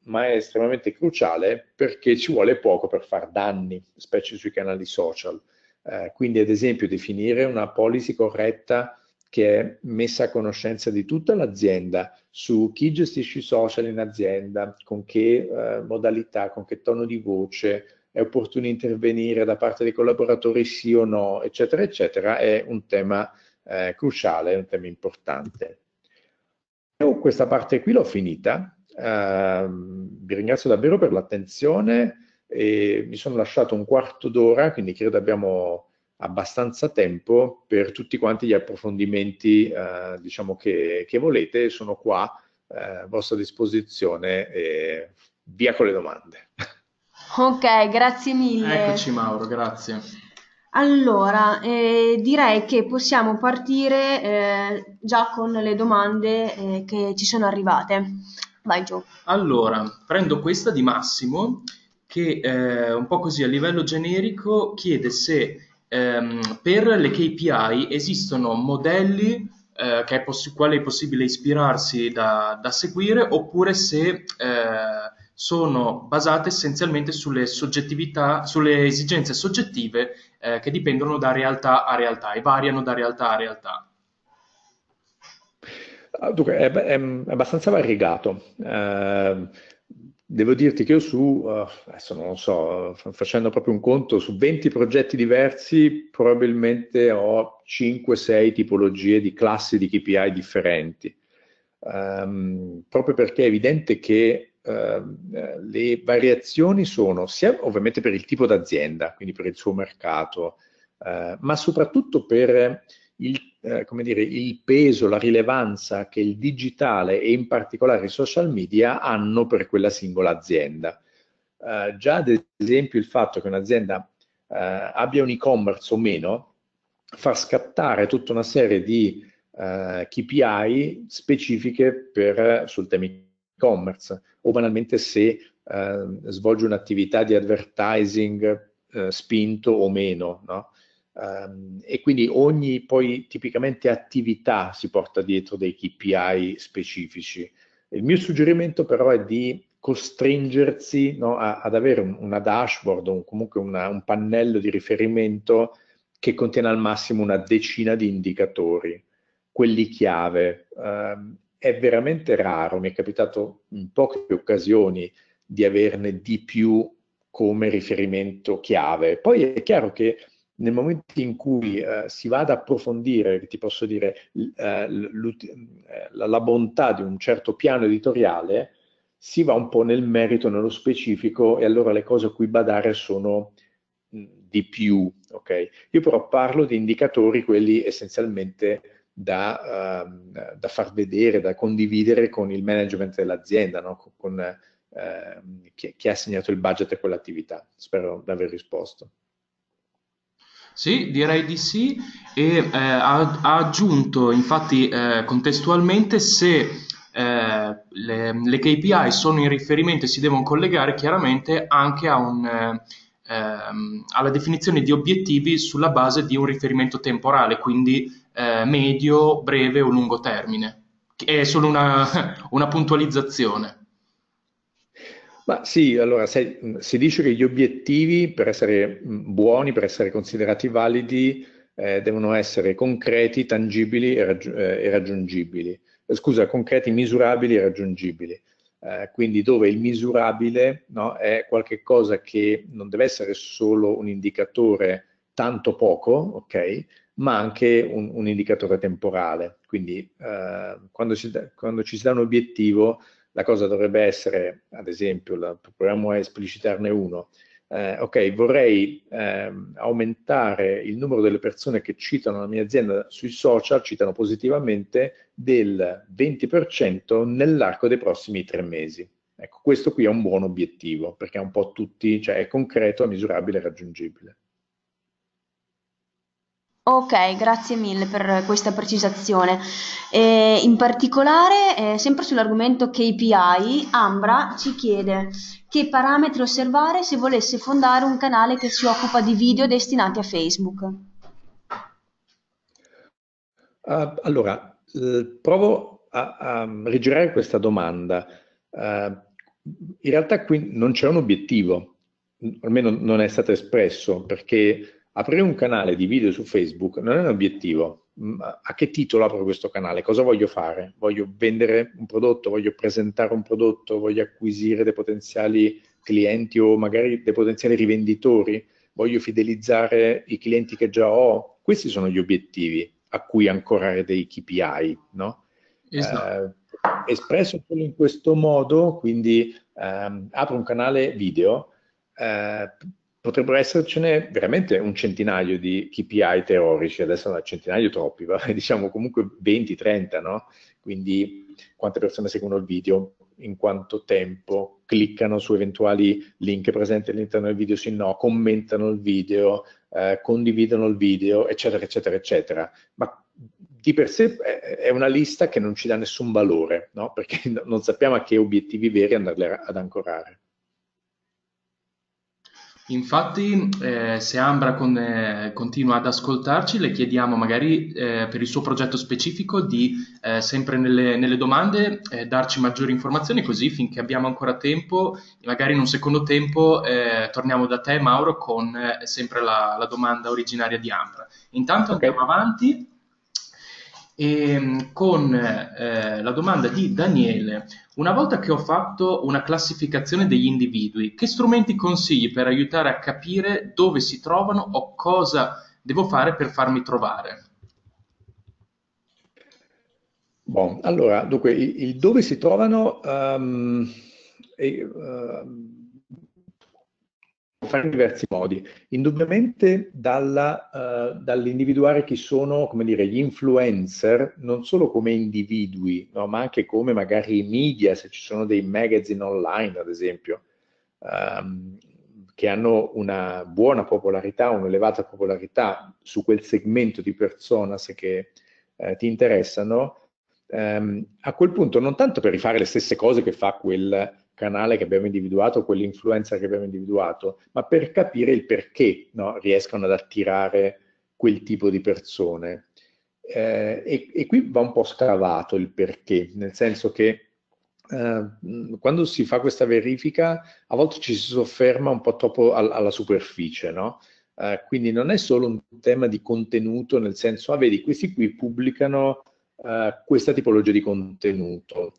ma è estremamente cruciale perché ci vuole poco per far danni, specie sui canali social. Eh, quindi ad esempio definire una policy corretta che è messa a conoscenza di tutta l'azienda su chi gestisce i social in azienda, con che eh, modalità, con che tono di voce, è opportuno intervenire da parte dei collaboratori sì o no, eccetera, eccetera, è un tema eh, cruciale, è un tema importante. Io questa parte qui l'ho finita, ehm, vi ringrazio davvero per l'attenzione e mi sono lasciato un quarto d'ora, quindi credo abbiamo abbastanza tempo per tutti quanti gli approfondimenti eh, diciamo che, che, volete, sono qua eh, a vostra disposizione e via con le domande. Ok, grazie mille. Eccoci Mauro, grazie. Allora, eh, direi che possiamo partire eh, già con le domande eh, che ci sono arrivate. Vai Gio. Allora, prendo questa di Massimo che eh, un po' così a livello generico chiede se ehm, per le KPI esistono modelli eh, ai poss- quali è possibile ispirarsi da, da seguire oppure se eh, sono basate essenzialmente sulle, soggettività, sulle esigenze soggettive eh, che dipendono da realtà a realtà e variano da realtà a realtà. Ah, dunque, è, è abbastanza variegato. Eh, Devo dirti che io su, eh, adesso non lo so, facendo proprio un conto, su 20 progetti diversi probabilmente ho 5-6 tipologie di classi di KPI differenti, um, proprio perché è evidente che Uh, le variazioni sono sia ovviamente per il tipo d'azienda, quindi per il suo mercato, uh, ma soprattutto per il, eh, dire, il peso, la rilevanza che il digitale e in particolare i social media hanno per quella singola azienda. Eh, già ad esempio il fatto che un'azienda eh, abbia un e-commerce o meno fa scattare tutta una serie di eh, KPI specifiche per, sul tema e-commerce o banalmente se eh, svolge un'attività di advertising eh, spinto o meno, no? Um, e quindi ogni poi tipicamente attività si porta dietro dei KPI specifici. Il mio suggerimento però è di costringersi no, a, ad avere una dashboard o comunque una, un pannello di riferimento che contiene al massimo una decina di indicatori, quelli chiave. Um, è veramente raro, mi è capitato in poche occasioni di averne di più come riferimento chiave. Poi è chiaro che nel momento in cui eh, si va ad approfondire, ti posso dire, eh, eh, la, la bontà di un certo piano editoriale, si va un po' nel merito, nello specifico, e allora le cose a cui badare sono di più. Okay? Io però parlo di indicatori, quelli essenzialmente da, eh, da far vedere, da condividere con il management dell'azienda, no? con, con eh, chi, chi ha assegnato il budget a quell'attività. Spero di aver risposto. Sì, direi di sì e eh, ha, ha, aggiunto infatti eh, contestualmente se eh, le, le, KPI sono in riferimento e si devono collegare chiaramente anche un, eh, ehm, alla definizione di obiettivi sulla base di un riferimento temporale, quindi eh, medio, breve o lungo termine. È solo una, una puntualizzazione. Ma sì, allora sai, si dice che gli obiettivi per essere mm, buoni, per essere considerati validi, eh, devono essere concreti, tangibili e, raggi- eh, e raggiungibili. Eh, scusa, concreti, misurabili e raggiungibili. Eh, quindi dove il misurabile no, è qualcosa che non deve essere solo un indicatore tanto poco, ok? ma anche un, un indicatore temporale. Quindi eh, quando, ci da, quando ci si dà un obiettivo la cosa dovrebbe essere, ad esempio, la, proviamo a esplicitarne uno, eh, ok, vorrei eh, aumentare il numero delle persone che citano la mia azienda sui social, citano positivamente, del 20% nell'arco dei prossimi tre mesi. Ecco, questo qui è un buon obiettivo, perché è un po' tutti, cioè è concreto, misurabile e raggiungibile. Ok, grazie mille per questa precisazione. Eh, in particolare, eh, sempre sull'argomento KPI, Ambra ci chiede che parametri osservare se volesse fondare un canale che si occupa di video destinati a Facebook. Uh, allora, provo a, a, rigirare questa domanda. Uh, in realtà qui non c'è un obiettivo, almeno non è stato espresso, perché Aprire un canale di video su Facebook non è un obiettivo. Mm, a che titolo apro questo canale? Cosa voglio fare? Voglio vendere un prodotto? Voglio presentare un prodotto? Voglio acquisire dei potenziali clienti o magari dei potenziali rivenditori? Voglio fidelizzare i clienti che già ho? Questi sono gli obiettivi a cui ancorare dei KPI, no? Esatto. Eh, espresso solo in questo modo, quindi ehm, apro un canale video eh, potrebbero essercene veramente un centinaio di KPI teorici, adesso un centinaio troppi, va? diciamo comunque 20-30, no? Quindi quante persone seguono il video, in quanto tempo, cliccano su eventuali link presenti all'interno del video, sì no, commentano il video, eh, condividono il video, eccetera, eccetera, eccetera. Ma di per sé è una lista che non ci dà nessun valore, no? Perché non sappiamo a che obiettivi veri andarle ad ancorare. Infatti, eh, se Ambra con, eh, continua ad ascoltarci, le chiediamo magari eh, per il suo progetto specifico di eh, sempre nelle, nelle domande eh, darci maggiori informazioni, così finché abbiamo ancora tempo, magari in un secondo tempo eh, torniamo da te, Mauro, con sempre la, la, domanda originaria di Ambra. Intanto okay. andiamo avanti e ehm, con eh, la domanda di Daniele. Una volta che ho fatto una classificazione degli individui, che strumenti consigli per aiutare a capire dove si trovano o cosa devo fare per farmi trovare? Bon, allora, dunque, il, il dove si trovano um, e, uh, fare in diversi modi. Indubbiamente dalla, uh, dall'individuare chi sono, come dire, gli influencer, non solo come individui, no, ma anche come magari i media, se ci sono dei magazine online, ad esempio, um, che hanno una buona popolarità, un'elevata popolarità su quel segmento di personas che eh, ti interessano, um, a quel punto non tanto per rifare le stesse cose che fa quel canale che abbiamo individuato, quell'influencer che abbiamo individuato, ma per capire il perché no, riescono ad attirare quel tipo di persone. Eh, e, e, qui va un po' scavato il perché, nel senso che eh, quando si fa questa verifica a volte ci si sofferma un po' troppo al, alla superficie, no? eh, quindi non è solo un tema di contenuto, nel senso, ah, vedi, questi qui pubblicano eh, questa tipologia di contenuto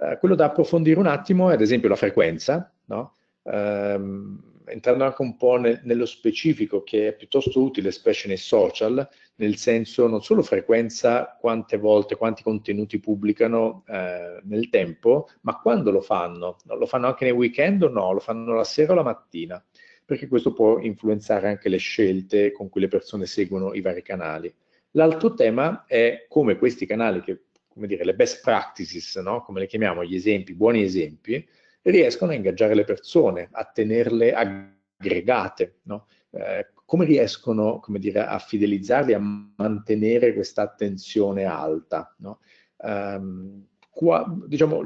eh, quello da approfondire un attimo è ad esempio la frequenza, no? Ehm, entrando anche un po' ne, nello specifico che è piuttosto utile, specie nei social, nel senso non solo frequenza, quante volte, quanti contenuti pubblicano eh, nel tempo, ma quando lo fanno. Lo fanno anche nei weekend o no? Lo fanno la sera o la mattina? Perché questo può influenzare anche le scelte con cui le persone seguono i vari canali. L'altro tema è come questi canali che come dire, le best practices, no? come le chiamiamo, gli esempi, buoni esempi, riescono a ingaggiare le persone, a tenerle aggregate, no? eh, come riescono come dire, a fidelizzarli, a mantenere questa attenzione alta? No? Um, qua, diciamo,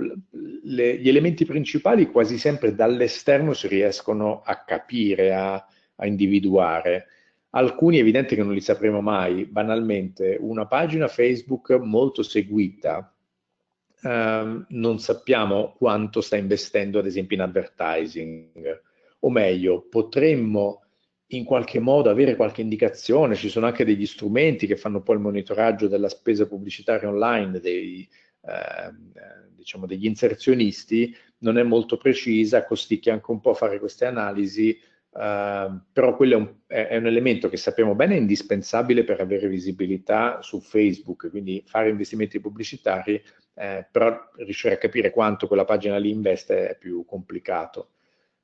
le, gli elementi principali quasi sempre dall'esterno si riescono a capire, a, a individuare alcuni è evidente che non li sapremo mai, banalmente, una pagina Facebook molto seguita, ehm, non sappiamo quanto sta investendo ad esempio in advertising, o meglio, potremmo in qualche modo avere qualche indicazione, ci sono anche degli strumenti che fanno poi il monitoraggio della spesa pubblicitaria online dei, ehm, diciamo degli inserzionisti, non è molto precisa, costicchia anche un po' fare queste analisi, Uh, però quello è un, è un, elemento che sappiamo bene è indispensabile per avere visibilità su Facebook, quindi fare investimenti pubblicitari, eh, però riuscire a capire quanto quella pagina lì investe è più complicato.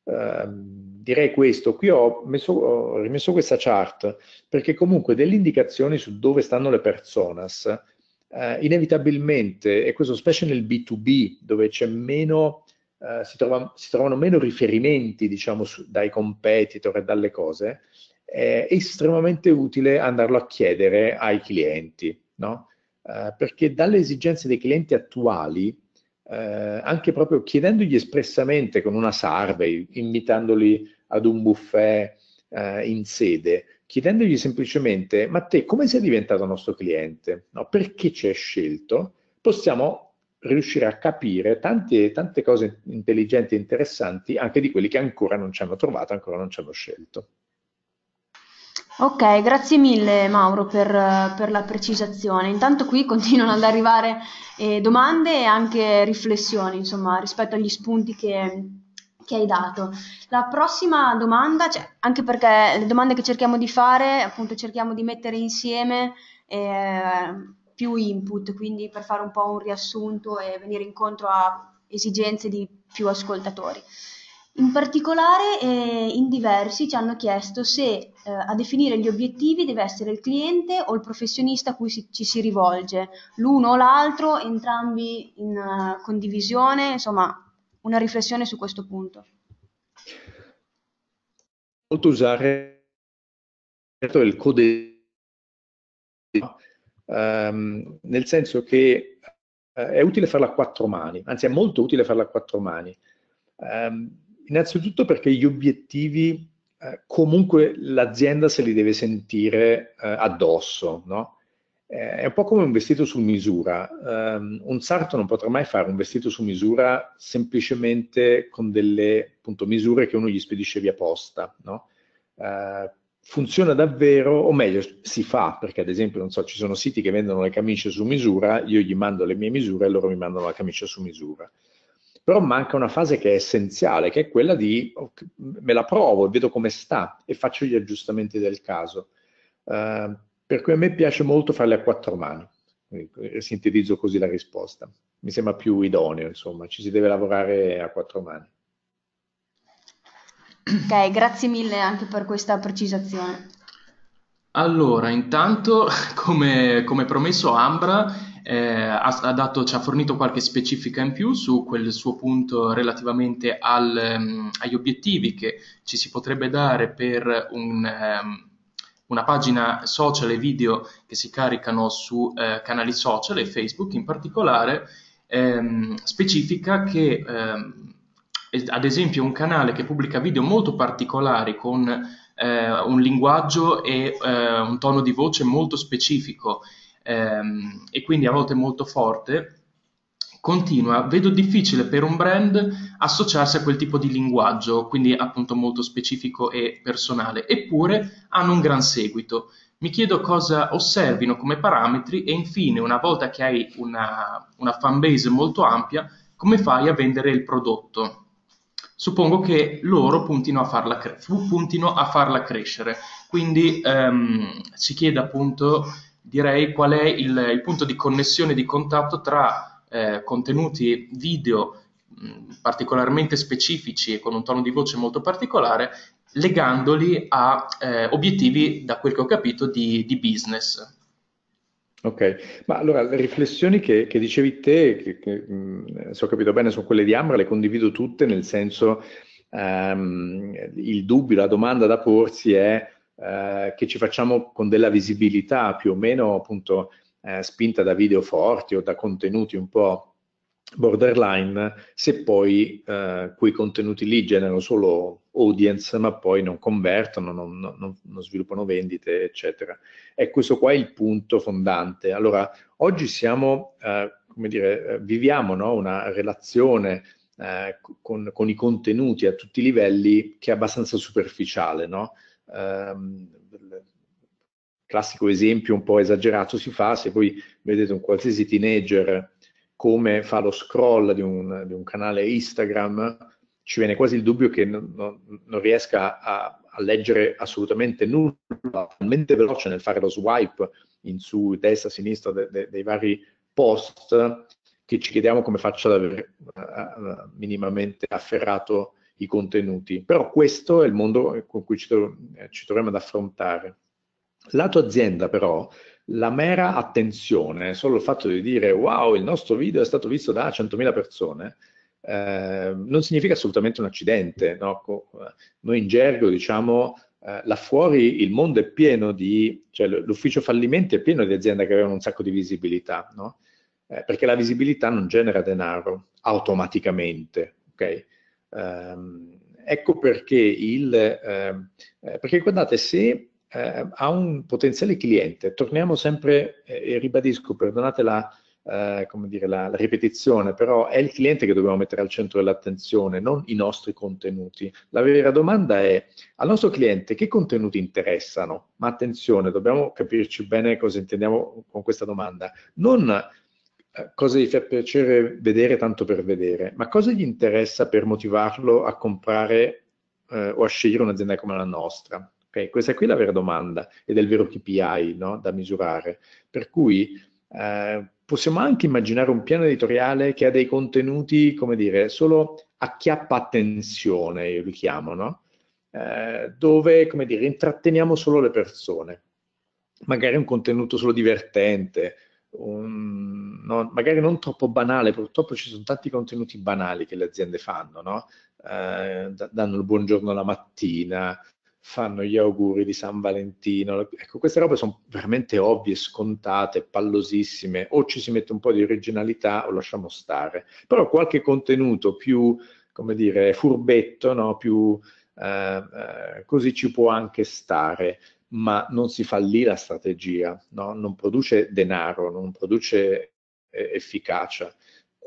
Uh, direi questo, qui ho, messo, ho rimesso questa chart perché comunque delle indicazioni su dove stanno le personas, eh, inevitabilmente, e questo specie nel B2B dove c'è meno eh, si, trova, si, trovano meno riferimenti diciamo, su, dai competitor e dalle cose, è estremamente utile andarlo a chiedere ai clienti, no? eh, perché dalle esigenze dei clienti attuali, eh, anche proprio chiedendogli espressamente con una survey, invitandoli ad un buffet eh, in sede, chiedendogli semplicemente, ma te come sei diventato nostro cliente? No? Perché ci hai scelto? Possiamo riuscire a capire tante, tante cose intelligenti e interessanti anche di quelli che ancora non ci hanno trovato, ancora non ci hanno scelto. Ok, grazie mille Mauro per, per, la precisazione. Intanto qui continuano ad arrivare eh, domande e anche riflessioni, insomma, rispetto agli spunti che, che, hai dato. La prossima domanda, cioè, anche perché le domande che cerchiamo di fare, appunto cerchiamo di mettere insieme eh, più input, quindi per fare un po' un riassunto e venire incontro a esigenze di più ascoltatori. In particolare eh, in diversi ci hanno chiesto se eh, a definire gli obiettivi deve essere il cliente o il professionista a cui si, ci si rivolge, l'uno o l'altro, entrambi in uh, condivisione, insomma una riflessione su questo punto. Molto usare certo, il code ehm, nel senso che eh, è utile farla a quattro mani, anzi è molto utile farla a quattro mani. Ehm, innanzitutto perché gli obiettivi eh, comunque l'azienda se li deve sentire eh, addosso, no? Eh, è un po' come un vestito su misura. Um, un sarto non potrà mai fare un vestito su misura semplicemente con delle appunto, misure che uno gli spedisce via posta, no? uh, funziona davvero, o meglio, si fa, perché ad esempio, non so, ci sono siti che vendono le camicie su misura, io gli mando le mie misure e loro mi mandano la camicia su misura. Però manca una fase che è essenziale, che è quella di me la provo e vedo come sta e faccio gli aggiustamenti del caso. Uh, per cui a me piace molto farle a quattro mani, eh, sintetizzo così la risposta. Mi sembra più idoneo, insomma, ci si deve lavorare a quattro mani. Ok, grazie mille anche per questa precisazione. Allora, intanto, come, come promesso, Ambra eh, ha, ha dato, ci ha fornito qualche specifica in più su quel suo punto relativamente al, um, agli obiettivi che ci si potrebbe dare per un, um, una pagina social e video che si caricano su eh, canali social e Facebook in particolare, ehm, specifica che ehm, ad esempio un canale che pubblica video molto particolari con eh, un linguaggio e eh, un tono di voce molto specifico ehm, e quindi a volte molto forte, continua, vedo difficile per un brand associarsi a quel tipo di linguaggio, quindi appunto molto specifico e personale, eppure hanno un gran seguito. Mi chiedo cosa osservino come parametri e infine, una volta che hai una, una fanbase molto ampia, come fai a vendere il prodotto? suppongo che loro puntino a farla, cre- puntino a farla crescere. Quindi ehm, si chiede appunto, direi, qual è il, il, punto di connessione, di contatto tra eh, contenuti video mh, particolarmente specifici e con un tono di voce molto particolare legandoli a eh, obiettivi, da quel che ho capito, di, di business. Ok, ma allora le riflessioni che, che dicevi te, che, che, mh, se ho capito bene, sono quelle di Ambra, le condivido tutte, nel senso ehm, il dubbio, la domanda da porsi è eh, che ci facciamo con della visibilità più o meno appunto eh, spinta da video forti o da contenuti un po' borderline se poi eh, quei contenuti lì generano solo audience ma poi non convertono, non, non, non, sviluppano vendite eccetera. E questo qua è il punto fondante. Allora oggi siamo, eh, come dire, eh, viviamo no? una relazione eh, con, con, i contenuti a tutti i livelli che è abbastanza superficiale. No? Ehm, classico esempio un po' esagerato si fa, se voi vedete un qualsiasi teenager come fa lo scroll di un, di un canale Instagram, ci viene quasi il dubbio che non, non, riesca a, a, leggere assolutamente nulla, talmente veloce nel fare lo swipe in su, destra, sinistra de, de, dei vari post, che ci chiediamo come faccia ad aver uh, minimamente afferrato i contenuti. Però questo è il mondo con cui ci, tro- eh, ci troviamo ad affrontare. Lato azienda però, la mera attenzione, solo il fatto di dire wow, il nostro video è stato visto da 100.000 persone, eh, non significa assolutamente un accidente. No? Eh, noi in gergo diciamo eh, là fuori il mondo è pieno di, cioè l'ufficio fallimenti è pieno di aziende che avevano un sacco di visibilità, no? eh, perché la visibilità non genera denaro automaticamente. Okay? Ehm, ecco perché il, eh, eh, perché guardate se eh, a un potenziale cliente, torniamo sempre, eh, e ribadisco, perdonate la, eh, come dire, la, la, ripetizione, però è il cliente che dobbiamo mettere al centro dell'attenzione, non i nostri contenuti. La vera domanda è al nostro cliente che contenuti interessano? Ma attenzione, dobbiamo capirci bene cosa intendiamo con questa domanda. Non eh, cosa gli fa piacere vedere tanto per vedere, ma cosa gli interessa per motivarlo a comprare eh, o a scegliere un'azienda come la nostra. Okay? Questa qui la vera domanda ed è il vero KPI no? da misurare. Per cui eh, possiamo anche immaginare un piano editoriale che ha dei contenuti, come dire, solo acchiappa attenzione, io li chiamo, no? eh, dove, come dire, intratteniamo solo le persone. Magari un contenuto solo divertente, un, no, magari non troppo banale, purtroppo ci sono tanti contenuti banali che le aziende fanno, no? eh, danno il buongiorno la mattina, fanno gli auguri di San Valentino. Ecco, queste robe sono veramente ovvie, scontate, pallosissime, o ci si mette un po' di originalità o lasciamo stare. Però qualche contenuto più, come dire, furbetto, no? più, eh, eh così ci può anche stare ma non si fa lì la strategia, no? non produce denaro, non produce eh, efficacia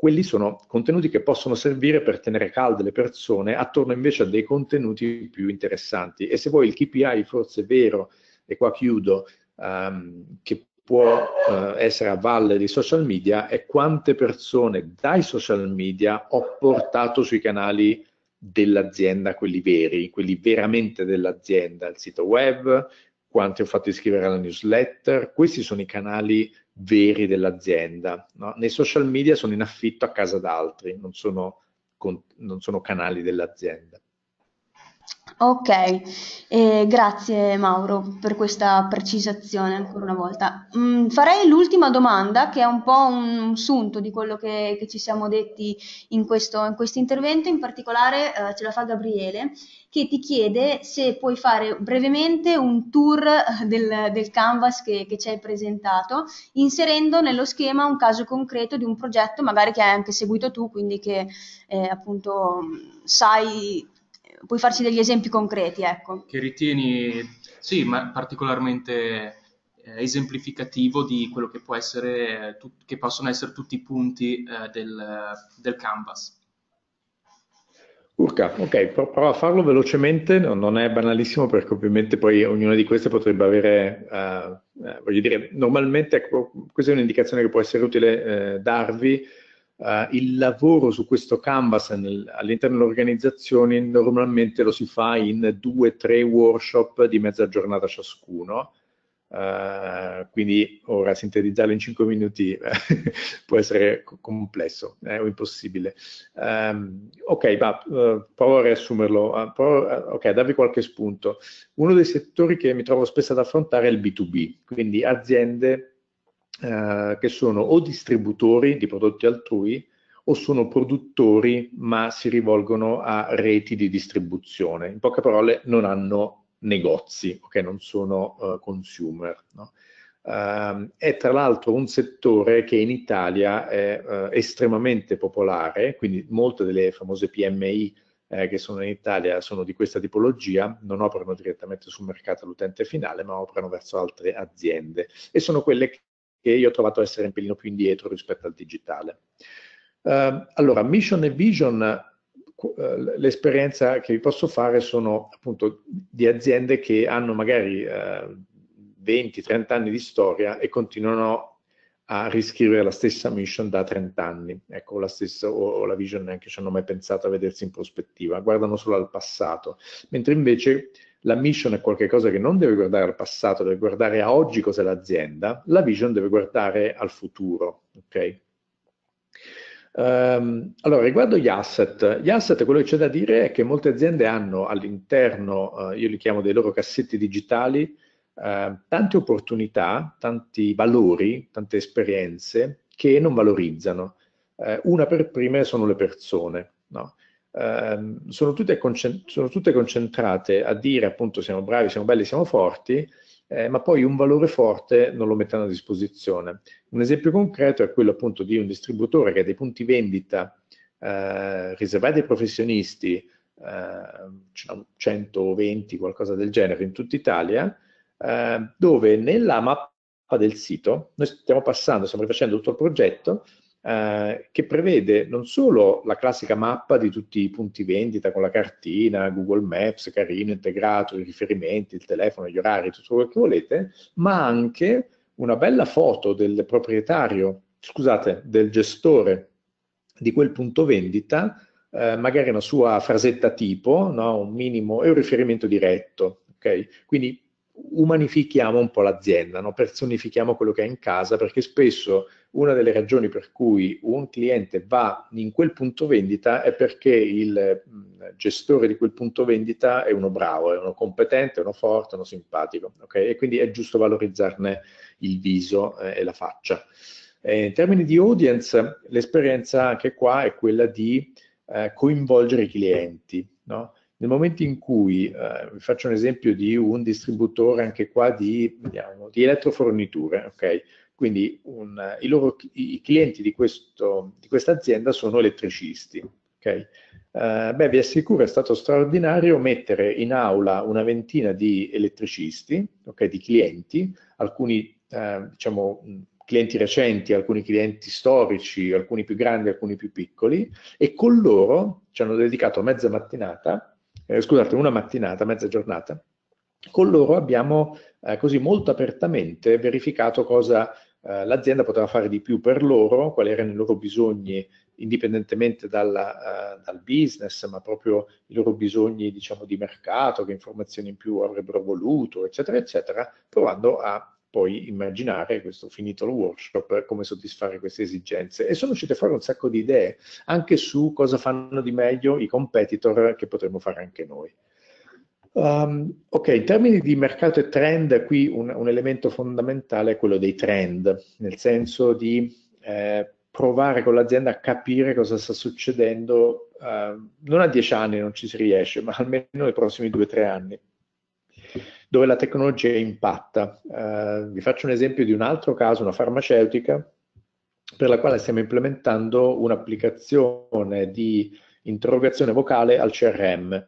quelli sono contenuti che possono servire per tenere calde le persone attorno invece a dei contenuti più interessanti. E se vuoi il KPI forse vero, e qua chiudo, um, che può uh, essere a valle dei social media è quante persone dai social media ho portato sui canali dell'azienda, quelli veri, quelli veramente dell'azienda, il sito web, quanti ho fatto iscrivere alla newsletter. Questi sono i canali veri dell'azienda. No? Nei social media sono in affitto a casa d'altri, non sono, con, non sono canali dell'azienda. Ok, eh, grazie Mauro per questa precisazione ancora una volta. Mm, farei l'ultima domanda che è un po' un sunto di quello che, che ci siamo detti in questo, in questo intervento, in particolare eh, ce la fa Gabriele che ti chiede se puoi fare brevemente un tour eh, del, del canvas che, che, ci hai presentato, inserendo nello schema un caso concreto di un progetto magari che hai anche seguito tu, quindi che eh, appunto sai puoi farci degli esempi concreti, ecco. Che ritieni, sì, ma particolarmente eh, esemplificativo di quello che, può essere, eh, tut- che possono essere tutti i punti eh, del, del, canvas. Urca, ok, provo a farlo velocemente, no, non è banalissimo perché ovviamente poi ognuna di queste potrebbe avere, eh, eh voglio dire, normalmente ecco, questa è un'indicazione che può essere utile eh, darvi, eh, il lavoro su questo canvas nel, all'interno dell'organizzazione normalmente lo si fa in due o tre workshop di mezza giornata ciascuno. Uh, quindi ora sintetizzarlo in 5 minuti eh, può essere complesso eh, o impossibile. Um, ok, ma uh, eh, provo a riassumerlo, uh, provo, ok, a darvi qualche spunto. Uno dei settori che mi trovo spesso ad affrontare è il B2B, quindi aziende eh, che sono o distributori di prodotti altrui o sono produttori ma si rivolgono a reti di distribuzione. In poche parole non hanno negozi, okay? non sono uh, consumer. No? Uh, è tra l'altro un settore che in Italia è uh, estremamente popolare, quindi molte delle famose PMI eh, che sono in Italia sono di questa tipologia, non operano direttamente sul mercato all'utente finale, ma operano verso altre aziende e sono quelle che io ho trovato essere un pelino più indietro rispetto al digitale. Uh, allora, mission e vision, uh, l'esperienza che vi posso fare sono appunto di aziende che hanno magari uh, eh, 20-30 anni di storia e continuano a riscrivere la stessa mission da 30 anni, ecco la stessa o, o la vision neanche ci hanno mai pensato a vedersi in prospettiva, guardano solo al passato, mentre invece la mission è qualcosa che non deve guardare al passato, deve guardare a oggi cos'è l'azienda, la vision deve guardare al futuro. Okay? Um, allora, riguardo gli asset, gli asset quello che c'è da dire è che molte aziende hanno all'interno, uh, io li chiamo dei loro cassetti digitali, uh, tante opportunità, tanti valori, tante esperienze che non valorizzano. Uh, una per prime sono le persone. No? Ehm, sono, tutte sono, tutte concentrate a dire appunto siamo bravi, siamo belli, siamo forti, eh, ma poi un valore forte non lo mettono a disposizione. Un esempio concreto è quello appunto di un distributore che ha dei punti vendita eh, riservati ai professionisti, eh, 120, qualcosa del genere, in tutta Italia, eh, dove nella mappa del sito, noi stiamo passando, stiamo rifacendo tutto il progetto, eh, che prevede non solo la classica mappa di tutti i punti vendita con la cartina, Google Maps, carino, integrato, i riferimenti, il telefono, gli orari, tutto quello che volete, ma anche una bella foto del proprietario, scusate, del gestore di quel punto vendita, eh, magari una sua frasetta tipo, no? un minimo e un riferimento diretto. Okay? Quindi umanifichiamo un po' l'azienda, no? personifichiamo quello che è in casa, perché spesso una delle ragioni per cui un cliente va in quel punto vendita è perché il mm, gestore di quel punto vendita è uno bravo, è uno competente, è uno forte, è uno simpatico, okay? e quindi è giusto valorizzarne il viso eh, e la faccia. Eh, in termini di audience, l'esperienza anche qua è quella di eh, coinvolgere i clienti. No? Nel momento in cui, eh, vi faccio un esempio di un distributore anche qua di, diciamo, di elettroforniture, okay? Quindi un, i, loro, i clienti di, questo, di questa azienda sono elettricisti. Okay? Eh, beh, vi assicuro è stato straordinario mettere in aula una ventina di elettricisti, okay, di clienti, alcuni eh, diciamo, clienti recenti, alcuni clienti storici, alcuni più grandi, alcuni più piccoli, e con loro ci hanno dedicato mezza mattinata, eh, scusate, una mattinata, mezza giornata, con loro abbiamo eh, così molto apertamente verificato cosa eh, l'azienda poteva fare di più per loro, quali erano i loro bisogni indipendentemente dalla, uh, dal business, ma proprio i loro bisogni diciamo, di mercato, che informazioni in più avrebbero voluto, eccetera, eccetera, provando a poi immaginare, questo finito il workshop, come soddisfare queste esigenze. E sono uscite fuori un sacco di idee anche su cosa fanno di meglio i competitor che potremmo fare anche noi. Um, ok, in termini di mercato e trend, qui un, un, elemento fondamentale è quello dei trend, nel senso di eh, provare con l'azienda a capire cosa sta succedendo, eh, non a dieci anni non ci si riesce, ma almeno nei prossimi due o tre anni, dove la tecnologia impatta. Eh, vi faccio un esempio di un altro caso, una farmaceutica, per la quale stiamo implementando un'applicazione di interrogazione vocale al CRM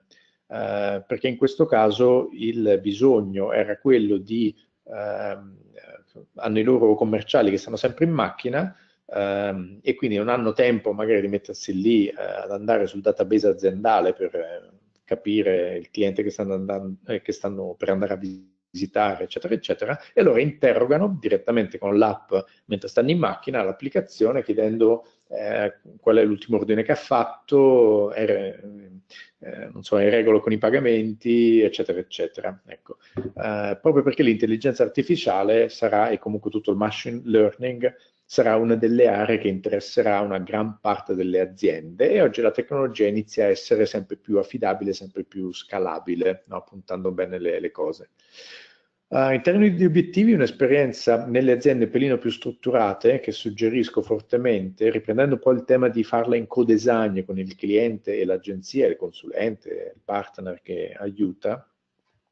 eh, perché in questo caso il bisogno era quello di, ehm, hanno i loro commerciali che stanno sempre in macchina ehm, e quindi non hanno tempo magari di mettersi lì eh, ad andare sul database aziendale per eh, capire il cliente che stanno, andando, eh, che stanno per andare a visitare visitare, eccetera, eccetera, e allora interrogano direttamente con l'app mentre stanno in macchina l'applicazione chiedendo eh, qual è l'ultimo ordine che ha fatto, è, eh, eh, non so, è in regola con i pagamenti, eccetera, eccetera. Ecco. Eh, proprio perché l'intelligenza artificiale sarà, e comunque tutto il machine learning, sarà una delle aree che interesserà una gran parte delle aziende e oggi la tecnologia inizia a essere sempre più affidabile, sempre più scalabile, no? puntando bene le, le cose. Uh, in termini di obiettivi, un'esperienza nelle aziende pelino più strutturate, che suggerisco fortemente, riprendendo poi il tema di farla in co-design con il cliente e l'agenzia, il consulente, il partner che aiuta,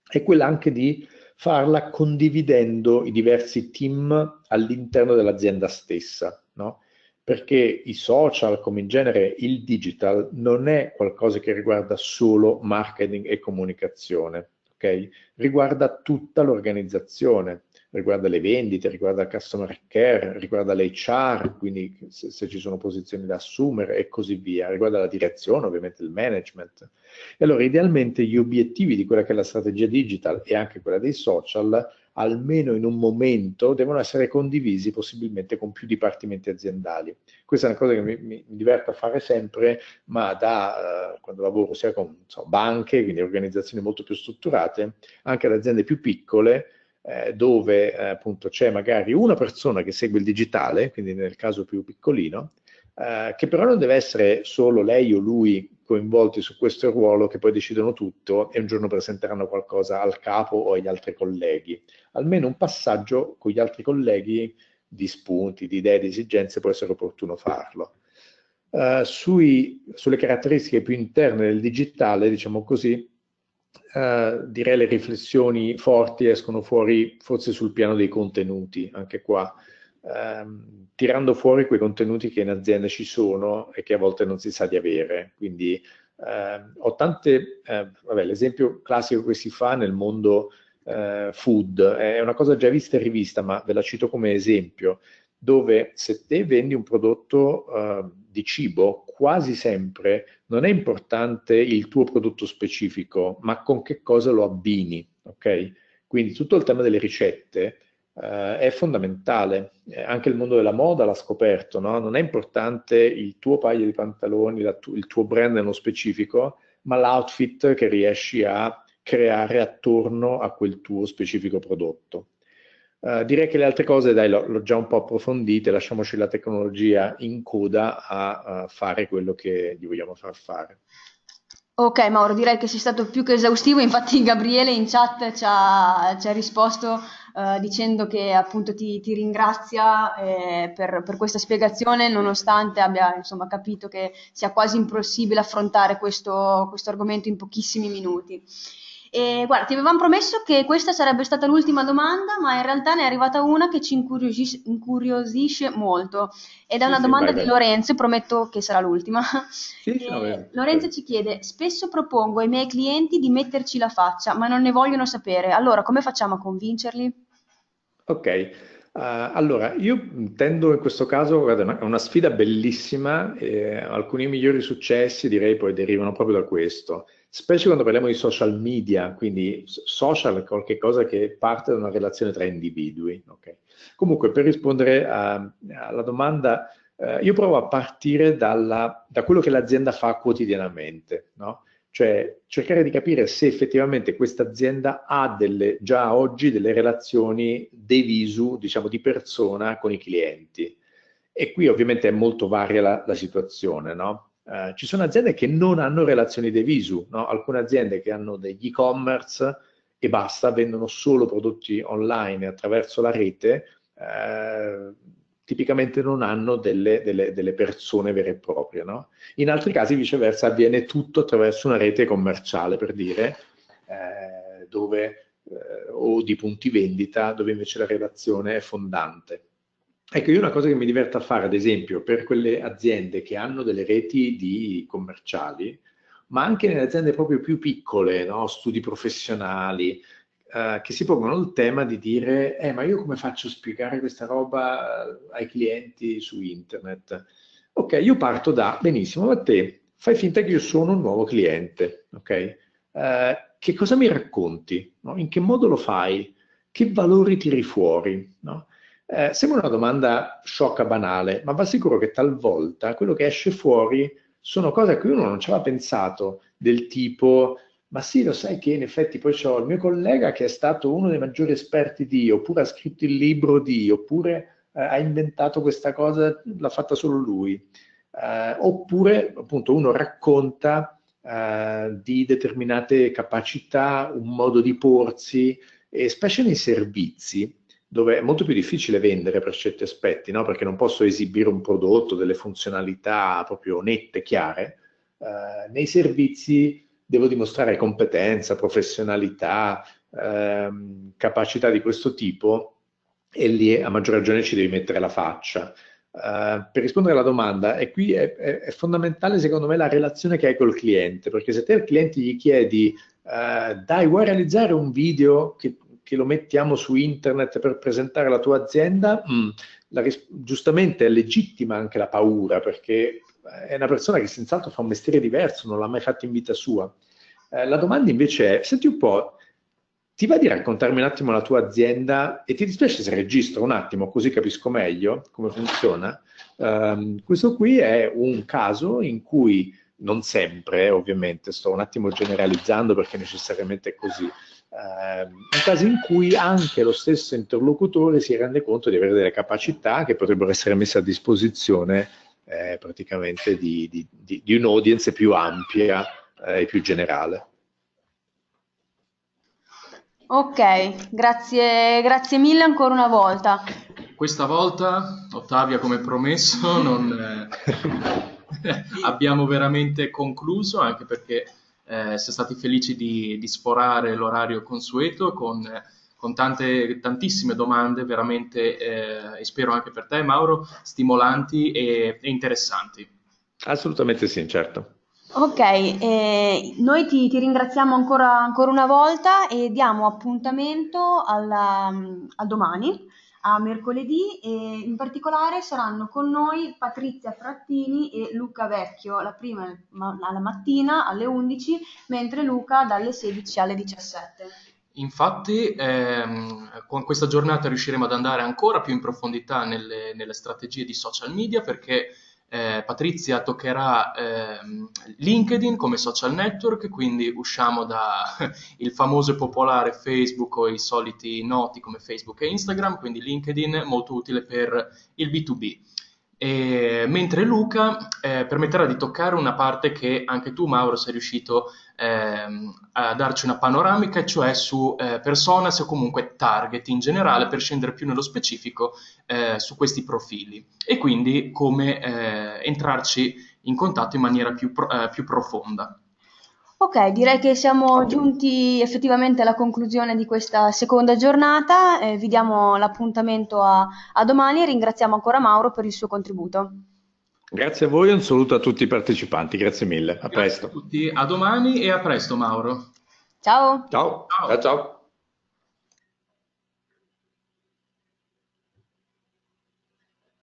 è quella anche di farla condividendo i diversi team all'interno dell'azienda stessa, no? perché i social, come in genere il digital, non è qualcosa che riguarda solo marketing e comunicazione, okay? riguarda tutta l'organizzazione, riguarda le vendite, riguarda il customer care, riguarda l'HR, quindi se, se, ci sono posizioni da assumere e così via, riguarda la direzione, ovviamente il management. E allora idealmente gli obiettivi di quella che è la strategia digital e anche quella dei social, almeno in un momento, devono essere condivisi possibilmente con più dipartimenti aziendali. Questa è una cosa che mi, mi diverto a fare sempre, ma da eh, quando lavoro sia con so, banche, quindi organizzazioni molto più strutturate, anche ad aziende più piccole, eh, dove eh, appunto c'è magari una persona che segue il digitale, quindi nel caso più piccolino, eh, che però non deve essere solo lei o lui coinvolti su questo ruolo che poi decidono tutto e un giorno presenteranno qualcosa al capo o agli altri colleghi. Almeno un passaggio con gli altri colleghi di spunti, di idee, di esigenze può essere opportuno farlo. Uh, sui, sulle caratteristiche più interne del digitale, diciamo così, eh, direi le riflessioni forti escono fuori forse sul piano dei contenuti, anche qua, ehm, tirando fuori quei contenuti che in azienda ci sono e che a volte non si sa di avere. Quindi eh, ho tante, eh, vabbè, l'esempio classico che si fa nel mondo eh, food è una cosa già vista e rivista, ma ve la cito come esempio, dove se te vendi un prodotto ehm, di cibo quasi sempre non è importante il tuo prodotto specifico, ma con che cosa lo abbini, ok? Quindi tutto il tema delle ricette eh, è fondamentale, eh, anche il mondo della moda l'ha scoperto, no? Non è importante il tuo paio di pantaloni, tu- il tuo brand nello specifico, ma l'outfit che riesci a creare attorno a quel tuo specifico prodotto. Eh, direi che le altre cose, dai, l'ho già un po' approfondite, lasciamoci la tecnologia in coda a, a fare quello che gli vogliamo far fare. Ok Mauro, direi che sei stato più che esaustivo, infatti Gabriele in chat ci ha, ci ha risposto uh, dicendo che appunto ti, ti ringrazia eh, per, per, questa spiegazione, nonostante abbia insomma, capito che sia quasi impossibile affrontare questo, questo argomento in pochissimi minuti. E, guarda, ti avevamo promesso che questa sarebbe stata l'ultima domanda, ma in realtà ne è arrivata una che ci incuriosisce, incuriosisce molto. Ed è sì, una sì, domanda di Lorenzo, prometto che sarà l'ultima. Sì, e, Lorenzo ci chiede: Spesso propongo ai miei clienti di metterci la faccia, ma non ne vogliono sapere. Allora, come facciamo a convincerli? Ok. Uh, allora, io tendo in questo caso, guarda, è una, una, sfida bellissima, eh, alcuni migliori successi direi poi derivano proprio da questo specie quando parliamo di social media, quindi social è qualcosa che parte da una relazione tra individui. Okay? Comunque, per rispondere a, alla domanda, eh, io provo a partire dalla, da quello che l'azienda fa quotidianamente, no? cioè cercare di capire se effettivamente questa azienda ha delle, già oggi delle relazioni de visu, diciamo di persona con i clienti. E qui ovviamente è molto varia la, la situazione, no? Eh, ci sono aziende che non hanno relazioni devisu, no? alcune aziende che hanno degli e-commerce e basta, vendono solo prodotti online attraverso la rete, eh, tipicamente non hanno delle, delle, delle, persone vere e proprie. No? In altri casi viceversa avviene tutto attraverso una rete commerciale, per dire, eh, dove, eh, o di punti vendita, dove invece la relazione è fondante. Ecco, io una cosa che mi diverto a fare, ad esempio, per quelle aziende che hanno delle reti di commerciali, ma anche nelle aziende proprio più piccole, no? studi professionali, eh, che si pongono il tema di dire, eh, ma io come faccio a spiegare questa roba eh, ai clienti su internet? Ok, io parto da, benissimo, ma te fai finta che io sono un nuovo cliente, ok? Eh, che cosa mi racconti? No? In che modo lo fai? Che valori tiri fuori? No? Eh, sembra una domanda sciocca, banale, ma va sicuro che talvolta quello che esce fuori sono cose a cui uno non ci aveva pensato, del tipo, ma sì, lo sai che in effetti poi c'ho il mio collega che è stato uno dei maggiori esperti di, oppure ha scritto il libro di, oppure eh, ha inventato questa cosa, l'ha fatta solo lui. Eh, oppure appunto uno racconta eh, di determinate capacità, un modo di porsi, e specie nei servizi dove è molto più difficile vendere per certi aspetti, no? perché non posso esibire un prodotto, delle funzionalità proprio nette, chiare. Eh, nei servizi devo dimostrare competenza, professionalità, ehm, capacità di questo tipo e lì a maggior ragione ci devi mettere la faccia. Uh, per rispondere alla domanda, e qui è, è, è, fondamentale secondo me la relazione che hai col cliente, perché se te al cliente gli chiedi uh, dai, vuoi realizzare un video che che lo mettiamo su internet per presentare la tua azienda, mh, mm. la, giustamente è legittima anche la paura, perché eh, è una persona che senz'altro fa un mestiere diverso, non l'ha mai fatto in vita sua. Eh, la domanda invece è, senti un po', ti va di raccontarmi un attimo la tua azienda e ti dispiace se registro un attimo così capisco meglio come funziona? Um, questo qui è un caso in cui, non sempre ovviamente, sto un attimo generalizzando perché necessariamente è così, eh, un caso in cui anche lo stesso interlocutore si rende conto di avere delle capacità che potrebbero essere messe a disposizione eh, praticamente di, di, di, di un'audience più ampia eh, e più generale. Ok, grazie, grazie mille ancora una volta. Questa volta, Ottavia, come promesso, non, eh, abbiamo veramente concluso, anche perché eh, si stati felici di, di sforare l'orario consueto con, con tante, tantissime domande veramente, eh, e spero anche per te Mauro, stimolanti e, e interessanti. Assolutamente sì, certo. Ok, eh, noi ti, ti ringraziamo ancora, ancora, una volta e diamo appuntamento alla, al domani a mercoledì e in particolare saranno con noi Patrizia Frattini e Luca Vecchio, la prima alla mattina alle 11, mentre Luca dalle 16 alle 17. Infatti ehm, con questa giornata riusciremo ad andare ancora più in profondità nelle, nelle strategie di social media perché eh, Patrizia toccherà eh, LinkedIn come social network, quindi usciamo dal famoso e popolare Facebook o i soliti noti come Facebook e Instagram, quindi LinkedIn molto utile per il B2B. E, mentre Luca eh, permetterà di toccare una parte che anche tu, Mauro, sei riuscito eh, a darci una panoramica, cioè su eh, personas o comunque target in generale, per scendere più nello specifico eh, su questi profili e quindi come eh, entrarci in contatto in maniera più, pro- eh, più profonda. Ok, direi che siamo giunti effettivamente alla conclusione di questa seconda giornata, eh, vi diamo l'appuntamento a, a domani e ringraziamo ancora Mauro per il suo contributo. Grazie a voi e un saluto a tutti i partecipanti, grazie mille, a grazie presto. a tutti, a domani e a presto Mauro. Ciao. Ciao, ciao. ciao. ciao.